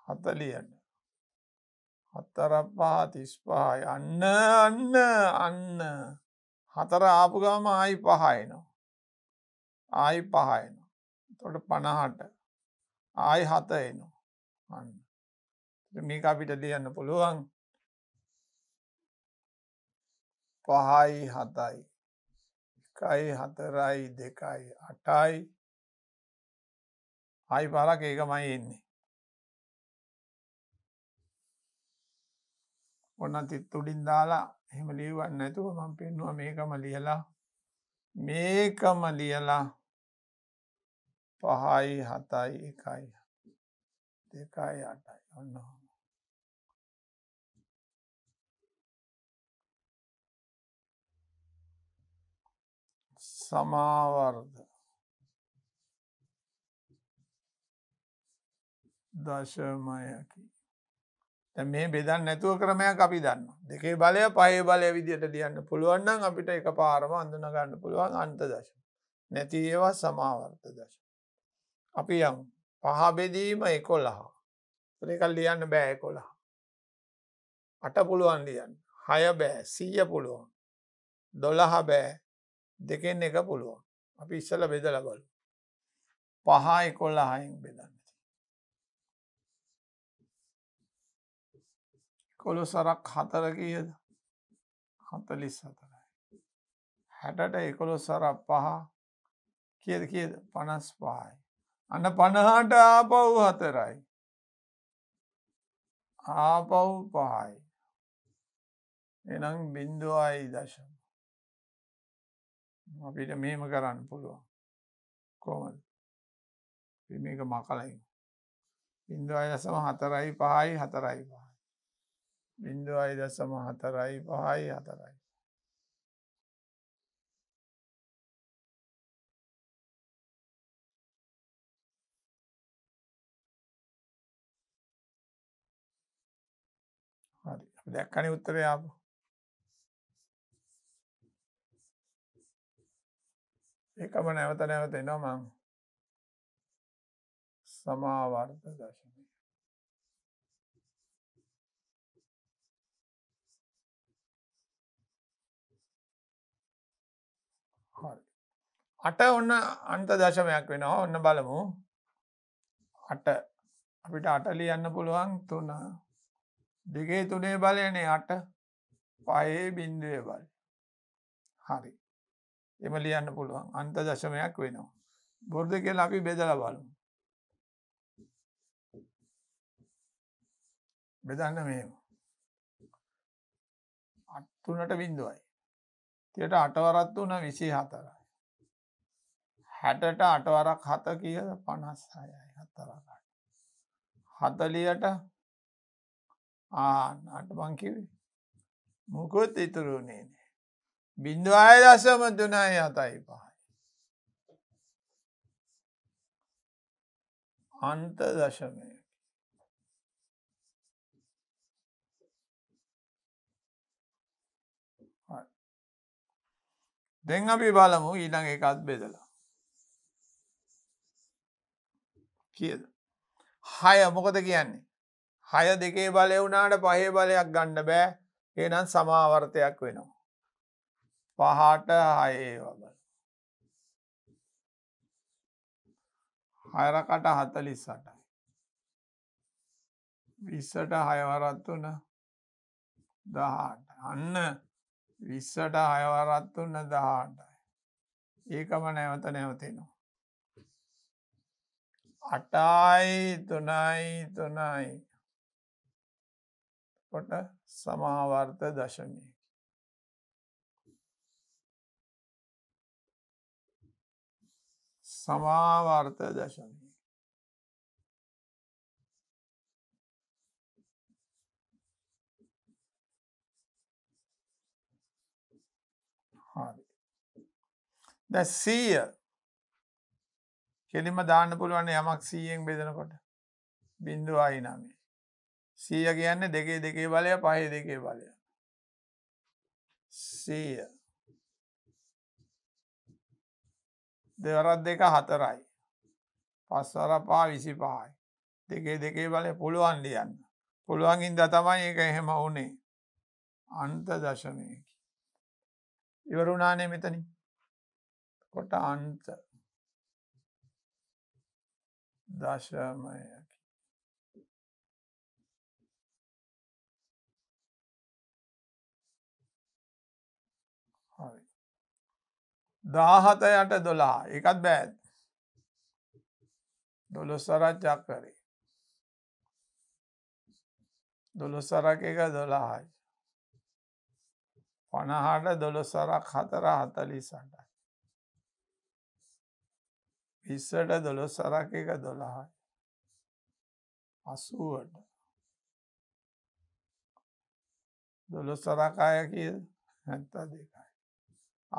හතලියට හත්තරපා තිස්පා යන්න අන්න අන්න හතර ආපු ගම ආයි පහයනවා ආයි පහයනවා තොට පණහට ආයි හත එනවා අන්න. මේක අපිට ලියන්න පුළුවන් පහයි හතයි එකයි හතරයි දෙකයි අටයි අයි පාරක් ඒකමයි එන්නේ ඔන්න තිත් උඩින් දාලා එහෙම ලියවන්න ඇතුව මම පෙන්වා මේකම ලියලා මේකම ලියලා පහයි හතයි එකයි දෙකයි අටයි ඔන්නහම සමාවර්ධ දශමයකි දැන් මේ බෙදන්න නැතුව ක්‍රමයක් අපි දන්න දෙකේ බලය පහේ බලය විදියට ලියන්න පුළුවන් නම් අපිට එක පාරම අඳුන ගන්න පුළුවන් අන්ත දශ නැති ඒවා සමාවර්ත දශ අපි යමු පහබෙදීම එකොල්ලහා එකල් ලියන්න බෑ එකොළා අට පුළුවන් ලියන්න හය බෑ සීය පුළුවන් දොළහ බෑ දෙකෙන් එක පුළුවන් අපි ඉස්සල බෙදල බලු පහ එකොල්ල හයින් බෙදන්න කොළු සරක් හතර කියද හතලිස් හතරයි හැටට එකොළො සරක් පහ කියද කියද පනස් පායි අන්න පණහාට ආපව් හතරයි ආපව් පහයි එනම් බින්දුවයි දශම අපිට මේම කරන්න පුළුවන් කොමල් මේක මකලයි බින්දු අයි දසම හතරයි පහයි හතරයි පහයි බින්දු අයි දසම හතරයි පහයි හතරයි දැක්කනේ උත්තරේ ආපු. ඒකම නැවත නැවත එනවා මං. සමාවර්ත දශමය. හරි. අට ඔන්න අන්ත දශමයක් වෙනවා. ඔන්න බලමු. අට අපිට අට ලියන්න පුළුවන් 3 දෙකේ තුනේ බලයනේ අට පයේ බින්දුව බල හරි එම ලියන්න පුළුවන් අන්ත දශමයක් වෙනවා බොර්ධ කියල අපි බෙදල බලු බෙදන්න මේම අත්තුනට බින්දුවයි තියට අටවරත් වන විසි හතරයි හැටට අටවරක් හත කියද පනස් හයයි හතරකට හතලියට ආන්නට මං කිවේ. මොකොත් ඉතුරුුණේ නෑ. බිින්දු අය දසම තුනයි අතයි පහයි. අන්ත දශමය. දෙං අපි බලමු ඊළඟ එකත් බෙදලා. කියද. හය මොකද කියන්නේ. හය දෙකේ බලය වුණාට පහේ බලයක් ගණ්ඩ බෑ ඒනම් සමාවර්තයක් වෙනවා. පහට හයේ වබ. හයරකට හතලිස් සටයි. විස්සට හයවරත්තුන දහට අන්න විස්සට හයවරත්තුන්න දහටයි. ඒකම නැවත නැවතෙනවා. අටයි තුනයි තුනයි කොට සමාවර්ථ දශමයකි. සමාවර්ථ දශමය. හරි. දැ සීය කෙලිම දාන්න පුළුවන්න යමක් සීයෙන් බෙදෙනකොට බිඳු අයිනමේ සීය කියන්න දෙකේ දෙකේ බලය පහහි දෙකේ බලය සීය දෙවරත් දෙක හතරයි පස්වර පා විසි පහයි දෙකේ දෙකේ බලය පුළුවන් ලියන්න පුළුවන්ගින්ද තමයි එක එහෙම වුනේ අන්ත දශමයකි ඉවරුණානේ මෙතනි කොට අන්ත දශමය දාහතයට දොලා එකත් බෑත් දොළොස්සරච්චක් කරේ දොළොස්සරක එක දොලායි පණහාට දොළොස්සරක් හතර හතලිසටයි විස්සට දොළොස්සරක එක දොළහයි අසුවට දොළොස්සරකාය කිය හැත්තා දෙකයි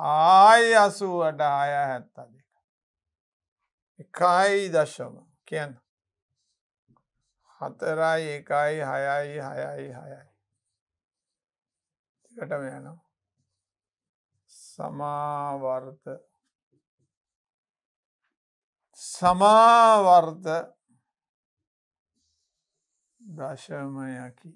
ආය අසුවට ආය හැත්තා දෙක එකයි දශම කියන්න හතරයි එකයි හයයි හයයි හයයි එකටම යනවා සමාවර්ත සමාවර්ත දශමයකි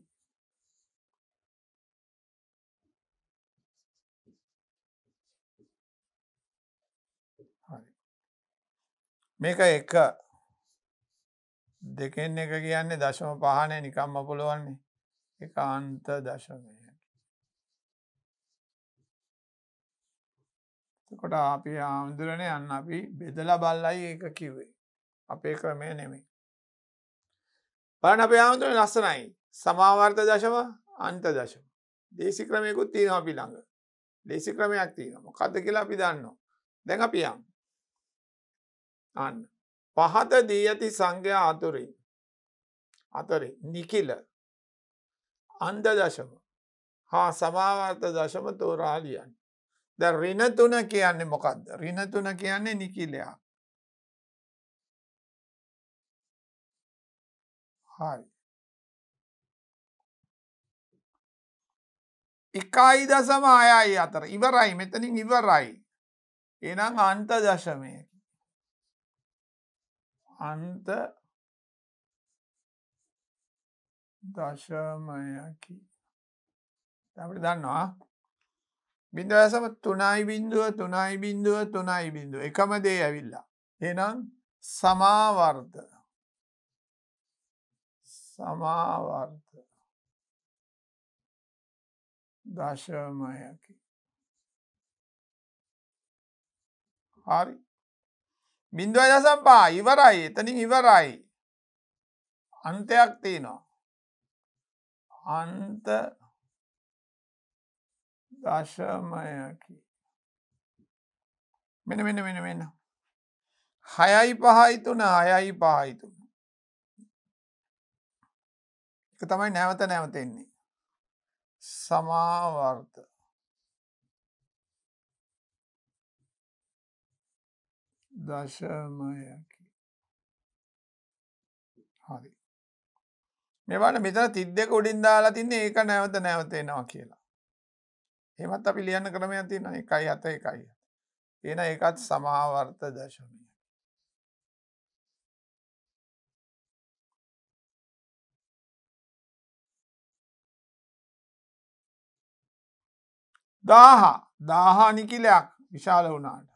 මේක එක දෙකෙන් එක කියන්නේ දශම පහනය නිකම්ම පුළුවන්නේ එක අන්ත දශමය කොට අපි ආමුදුරණ යන්න අපි බෙදල බල්ලයි ඒක කිවේ අපේ ක්‍රමය නෙමේ පරණ අපේ ආමුදුරණ ලස්සනයි සමාවර්ත දශව අන්ත දශම දේශි ක්‍රමයකුත් තියෙන අපි ළඟ දේශි ක්‍රමයක් තියෙනම කද කියලා අපි දන්නවා දැන් අපි යම් අන්න. පහත දී ඇති සංඝයා අතුරින් අතරේ නිකිල අන්ද දශම හා සමාවර්ත දශම තෝරාලියන් ද රිනතුන කියන්නේ මොකක්ද රිනතුන කියන්නේ නිකිලයා හරි එකයි දසම අයයි අතර ඉවරයි මෙතනින් ඉවරයි එනම් අන්ත දශමය අන්ත දශමයකි අපට දන්නවා බිඳවැසම තුනයි බින්දුව තුනයි බින්දුව තුනයි බින්දුව එකම දේ ඇවිල්ලා එනම් සමාවර්ධ සමාවර්ධ දශමයකි හරි බින්දුවයි දසම් පා ඉවරයි එතනින් ඉවරයි අන්තයක් තියෙනවා අන්ත දශමයකි මෙන මෙන මෙන මෙන්න හයයි පහයිතුන හයයි පහයිතුන එක තමයි නැවත නැවතෙන්නේ සමාවර්ථ දශමයකි. හරි. මෙවට මෙතන තිද්දෙක උඩින් දාලා තින්නේ ඒක නැවත නැවතෙනවා කියලා. එමත් අපි ලියන්න ක්‍රමය තින එකයි අත එකයි. එන එකත් සමාවර්ත දශමය. දාහ දාහානිකිලයක් විශාල වුණාට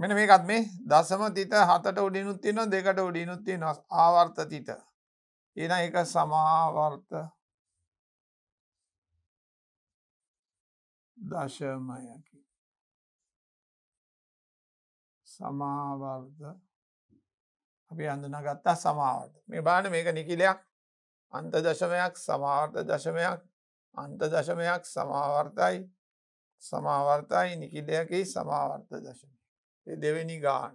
මෙන මේකත් මේ දසම තිත හතට උඩිනුත් තියෙන දෙකට උඩිනුත් තියෙන ආවර්ත තිත එන එක සමාවර්ත දශමයකි සමාවර්ධ අපි අඳුනගත්තා සමාවට මේ බාන මේක නිකිලයක් අන්ත දශමයක් සමාවර්ථ දශමයක් අන්ත දශමයක් සමාවර්තයි සමාවර්තයි නිකිලයකි සමාවර්ථ දශම දෙවෙනි ගාන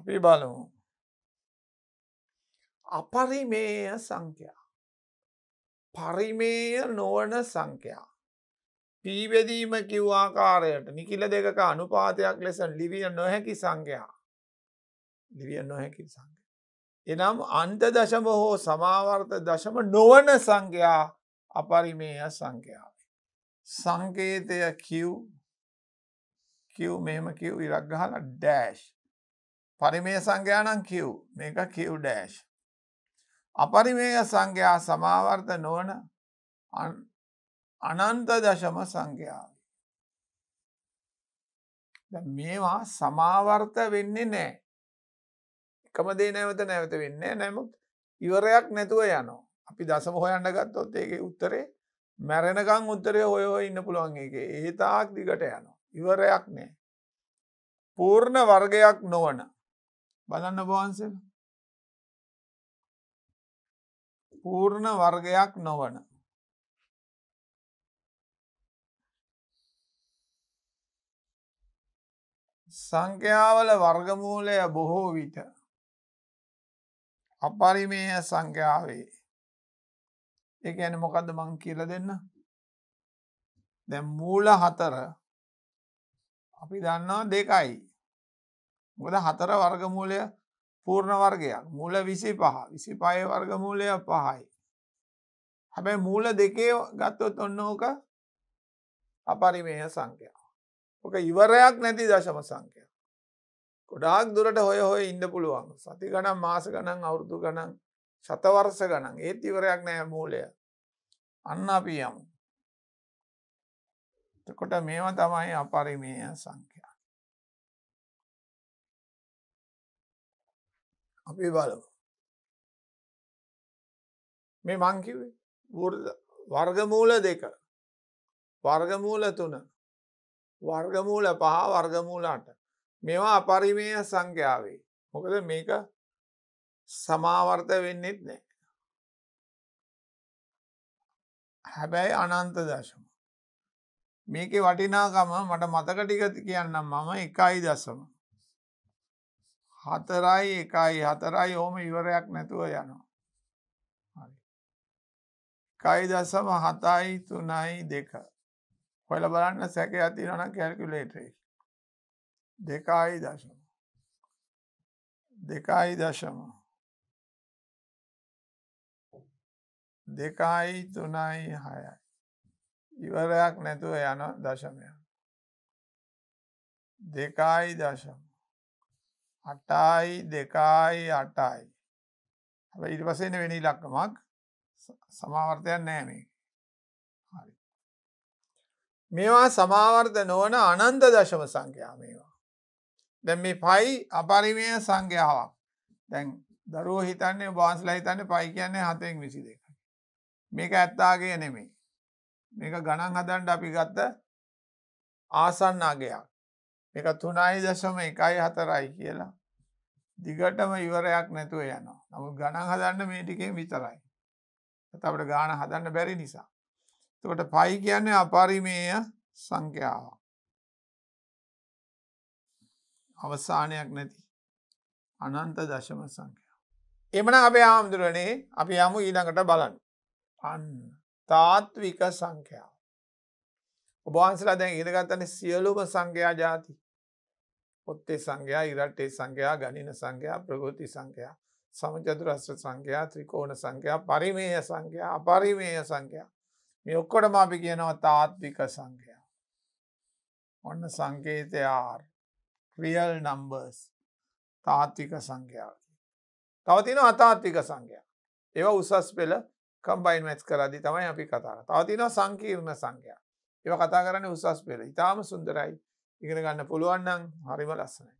අපි බලමු අපරිමේය සංඛ්‍යා පරිමේය නොවන සංඛ්‍යා පීවැදීම කිව්වාකාරයට නිකිල දෙකක අනුපාතයක් ලෙස ලිවිය නොහැකි සංඛ්‍යා ලිවිය නොහැකි සංඛ්‍ය එනම් අන්ත දශම හෝ සමාවර්ත දශම නොවන සංඛ්‍යා අපරිමේය සංඛ්‍යාව සංකේතය කිව් කිව් මෙහෙම කිව් ඉරක් ගහල ඩෑශ් පරිමේ සංඝයානන් කිව් මේක කිව් ඩෑශ් අපරිමේය සංඝයා සමාවර්ත නොවන අනන්ත දශම සංඝයාව මේවා සමාවර්ත වෙන්නේ නෑ එකමදේ නැවත නැවත වෙන්න නැමුත් ඉවරයක් නැතුව යනවා අපි දසම හොයන්න ගත්තොත් ඒක උත්තරේ මැරෙනකං උත්තරය ඔය ඉන්න පුළුවන් එක ඒතාක් දිගට යන ඉවරයක් නෑ. පූර්ණ වර්ගයක් නොවන බලන්න බවන්සල පූර්ණ වර්ගයක් නොවන සංඛ්‍යාවල වර්ගමූලය බොහෝ විට අපරිමේය සංඛ්‍යාවේ එක ඇන මොකද මං කියල දෙන්න දැ මූල හතර අපි දන්නවා දෙකයි මොකද හතර වර්ගමූලය පූර්ණ වර්ගයක් මූල විසි පහ විසි පය වර්ගමූලය පහයි හැබැයි මූල දෙකේ ගත්තොත් ඔන්න ඕක අපරිමේය සංඛ්‍යාව ඕක ඉවරයක් නැති දශම සංඛ්‍යාව ගොඩාක් දුරට හොය හොය ඉන්න පුළුවන් සති ගණන් මාස ගණන් අවුරුදු ගණන් ශතවර්ස ගණන් ඒත් ඉවරයක් නෑ මූලය අන්න අපි යමු එතකොට මේවා තමයි අපරිමේය සංඛ්‍යා. අපි බලමු. මේ මං කිව්වේ වර්ගමූල දෙක වර්ගමූල තුන වර්ගමූල පහ වර්ගමූල අට මේවා අපරිමේය සංඛ්‍යාවේ මොකද මේක සමාවර්ත වෙන්නෙත් නෑ හැබැයි අනන්ත දශම මේක වටිනාකම මට මතක ටික කියන්නම් මම එකයි දසම. හතරයි එකයි හතරයි ඕම ඉවරයක් නැතුව යනවා. එකයි දසම හතයි තුනයි දෙක. හොල බලන්න සැක ඇතිනන කැල්කුලේටරේ. දෙකයි දශම. දෙකයි දශම. දෙකයි තුනයි හයයි. ඉවරයක් නැතුව යන දශමය. දෙකයි දශම. අටයි දෙකයි අටයි. ඇ ඉට පසෙන වෙනි ලක්කමක් සමාවර්තයක් නෑමේ. හරි. මේවා සමාවර්ත නොවන අනන්ත දශම සංඛ්‍යා මේවා. දැ මේ පයි අපරිමය සංඝ්‍යාවක් දැන් දරුව හිතන්නේ බාන්ස්ලා හිතන්න පයි කියන්නේ හතෙන් විසි දෙක. මේක ඇත්තාගේ නෙමේ මේක ගණන් හදන්ට අපි ගත්ත ආසන්න අගයක් එක තුනයි දශම එකයි හතරයි කියලා දිගටම ඉවරයක් නැතුව යනවා නමුත් ගණන් හදන්න මේටිකෙන් විතරයි අපට ගාන හදන්න බැරි නිසා තකොට පයි කියන්නේ අපරිමේය සංඛ්‍යාව අවසානයක් නැති අනන්ත දශම සංඛ්‍යාව එමන අපේ ආමුදුරනේ අපි යමු ඊළඟට බලන්න අන්න තාත්වික සංඛ්‍යාව. ඔබහන්සලා දැන් ඉරගත්තන සියලුම සංඝයා ජාති. ඔත්තේ සංඝයා ඉරට්ටේ සංඝයා ගනින සංඝයා ප්‍රගෘති සංඝයා සමජදුරස්්‍ර සංඝයා ත්‍රිකෝණ සංඝයා පරිමේය සංඝයා අපරිමේය සංඝයා මේ ඔක්කොටම අපි කියනවා තාත්වික සංඝයා. ඔන්න සංකේතය ආර් රියල් නම්බර්ස් තාත්වික සංඝයාව. තවතින අතාත්වික සංඝයා. ඒව උසස් පෙළ කම්බයින් මැච් කරදි තමයි අපි කතා තවතින සංකීර්ණ සංඛ්‍යා ඒව කතා කරන්න උසස් පෙර ඉතාම සුන්දරයි ඉගෙන ගන්න පුළුවන්නම් හරිම ලස්සනයි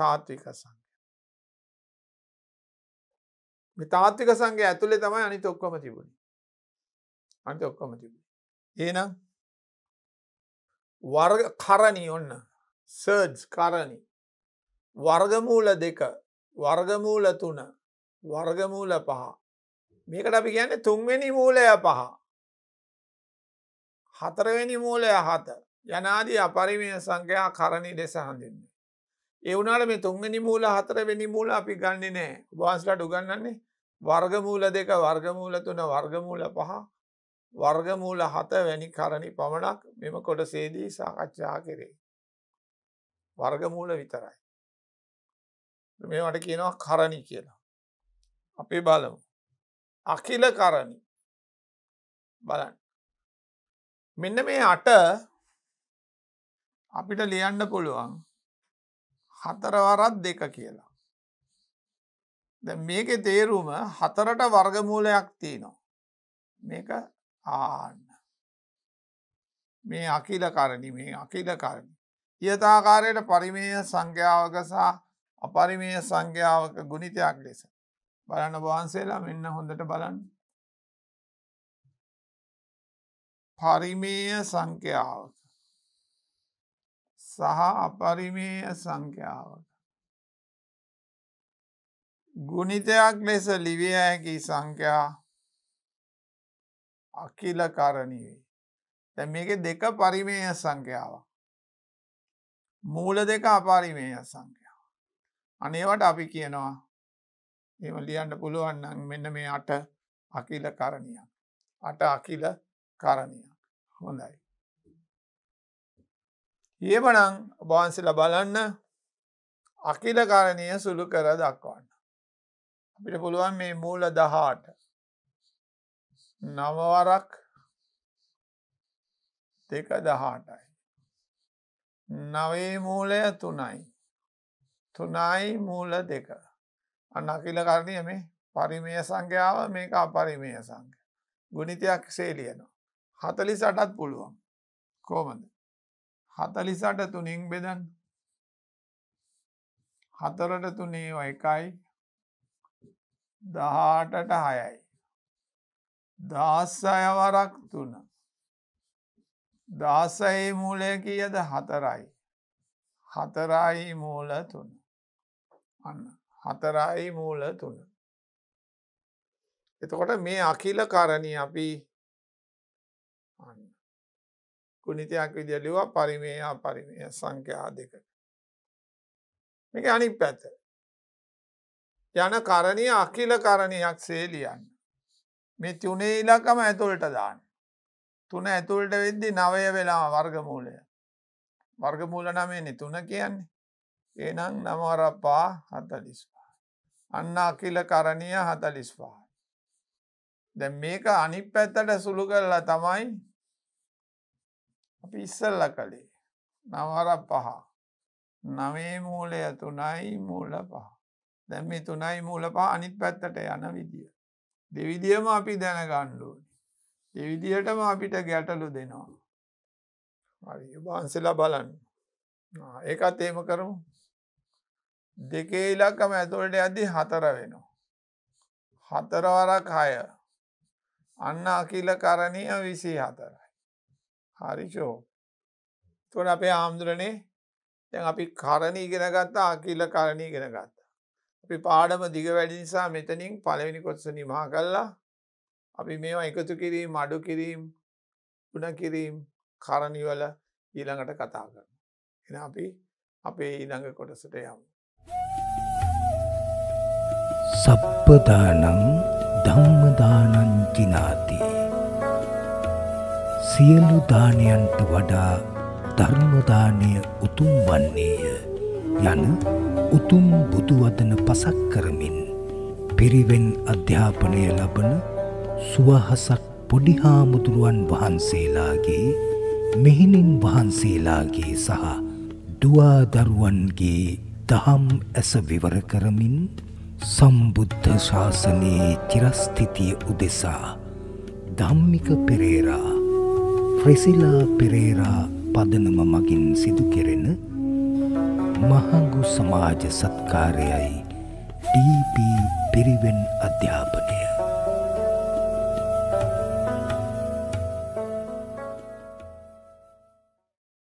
තාත්වික සංඛ්‍ය තාත්වික සංගේ ඇතුළේ තමයි අනිත ඔක්කොම තිබුණි අනිත ඔක්කොම තිබුණ ඒනම් වර්ග කරණී ඔන්න සර්ජ් කරණි වර්ගමූල දෙක වර්ගමූල තුන වර්ගමූල පහ මේකට අපි කියන්නේ තුන්වෙනි මූලය පහ. හතරවෙනි මූලය හත යනාදී අපරිමය සංඛයා කරණි ලෙස හඳින්නේ. ඒ වුණට මේ තුන්ගනි මූල හතරවෙනි මූල අපි ගන්න නෑ වාස්ලට උගන්නන්නේ වර්ගමූල දෙක වර්ගමූල තුන වර්ගමූල පහ වර්ගමූල හත වැනි කරණි පමණක් මෙම කොට සේදී සාකච්ඡා කෙරේ. වර්ගමූල විතරයි. මේවට කියනවා කරණි කියලා. අපේ බලමු. අකිල කරණි බලන්න මෙන්න මේ අට අපිට ලියන්න පුළුවන් හතරවරත් දෙක කියලා ද මේක තේරුම හතරට වර්ගමූලයක් තියනවා මේක ආන්න මේ අකිල කරණි මේ අකිල කරණි යථාකාරයට පරිමේය සංඛ්‍යාවක සහ අපරිමේය සංඛ්‍යාවක ගුණිතයක් ලෙස බලන්න වහන්සේලා මෙන්න හොඳට බලන්න පරිමේය සංඛ්‍යාවක සහ අපරිමේය සංඛ්‍යාවක ගුණිතයක් ලෙස ලිවිය හැකි සංඛ්‍යා අකිල කරණීවේ තැ මේක දෙක පරිමේය සංඛ්‍යාව මූල දෙක අපරිමේය සංඛ්‍යාව අනේවට අපි කියනවා ඒව ලියන්න පුළුවන් නම් මෙන්න මේ අට අකිල කරණියක්. අට අකිල කරණියක්. හොඳයි. ඒවනම් බාන්සිල බලන්න අකිල කරණය සුළු කර දක්වන්න. අපිට පුළුවන් මේ මූල දහාට නවවරක් දෙක දහටයි. නවේ මූලය තුනයි. තුනයි මූල දෙක. අන්න අකිල කරණය මේ පරිමය සංඛ්‍යාව මේක අපරිමය සංඛ්‍ය. ගුණිතයක් සේලියනවා. හතලි සටත් පුළුවන්. කෝමද. හතලි සට තුනින් බෙදන්න. හතරට තුනේ එකයි දහටට හයයි. දාස්සය වරක් තුන. දාසයි මූලය කියද හතරයි. හතරයි මූල තුන. අන්න. හතරයි මූල තුන. එතකොට මේ අකිල කරණී අපි ගුණිතයක් විදිලිවා පරිමේ පරිමය සංඛ්‍යා දෙක. මේක අනි පැත. යන කරණය අකිල කරණයක් සේලියන්න. මේ තුනේ ඉලකම ඇතුළට දාන්න. තුන ඇතුළට වෙද්දි නවය වෙලා වර්ගමූලය. වර්ගමූල නමේනෙ තුන කියන්නේ. එනං නමරපා හතලිස්පා. අන්න අකිල කරණය හතලිස්පා. දැ මේක අනි පැත්තට සුළු කරලා තමයි අපි ඉස්සල්ල කළේ නවර පහ නවේ මූලය තුනයි මූල පහ දැම තුනයි මූල පහ අනිත් පැත්තට යන විදිිය. දෙවිදිියම අපි දැනගණ්ඩුවනි. දෙවිදිහටම අපිට ගැටලු දෙනවා. වහන්සලා බලන්න ඒකත් ඒම කරමු දෙකේ ඉලක්කම ඇතුළට ඇදදි හතර වෙනවා. හතරවරක් හය අන්න අකිල කරණය විසි හතරයි. හරිෂෝ තුොට අපේ ආමුදුරනේ දැන් අපි කරණී ගෙන ගත්තා අකිල්ල කරණී ගෙන ගත්තා. අපි පාඩම දිග වැඩි නිසා මෙතනින් පලවෙනි කොත්ස නිමා කල්ලා අපි මේවා එකතු කිරීම් අඩු කිරීම් ගුණ කිරීම් කරණිවල ඊළඟට කතා කරන. එන අපි අපේ ඊළඟ කොටසට යමු. සප්පදානං ධම්මදානං ජිනාති සියලු දානයන්ට වඩා ධර්මදානය උතුම් වන්නේය යන උතුම් බුදුවදන පසක් කරමින් පිරිවෙන් අධ්‍යාපනය ලබන සුවහසක් පොඩි හාමුදුරුවන් වහන්සේලාගේ මෙහිණින් වහන්සේලාගේ සහ දුවා දරුවන්ගේ දහම් ඇස විවර කරමින් සම්බුද්ධ ශාසනයේ චිරස්ථිතිය උදෙසා ධම්මික පෙරේරා ෆ්‍රෙසිලා පෙරේරා පදනම මගින් සිදු කෙරෙන මහඟු සමාජ සත්කාරයයි ඩීපී පිරිවෙන් අධ්‍යාපන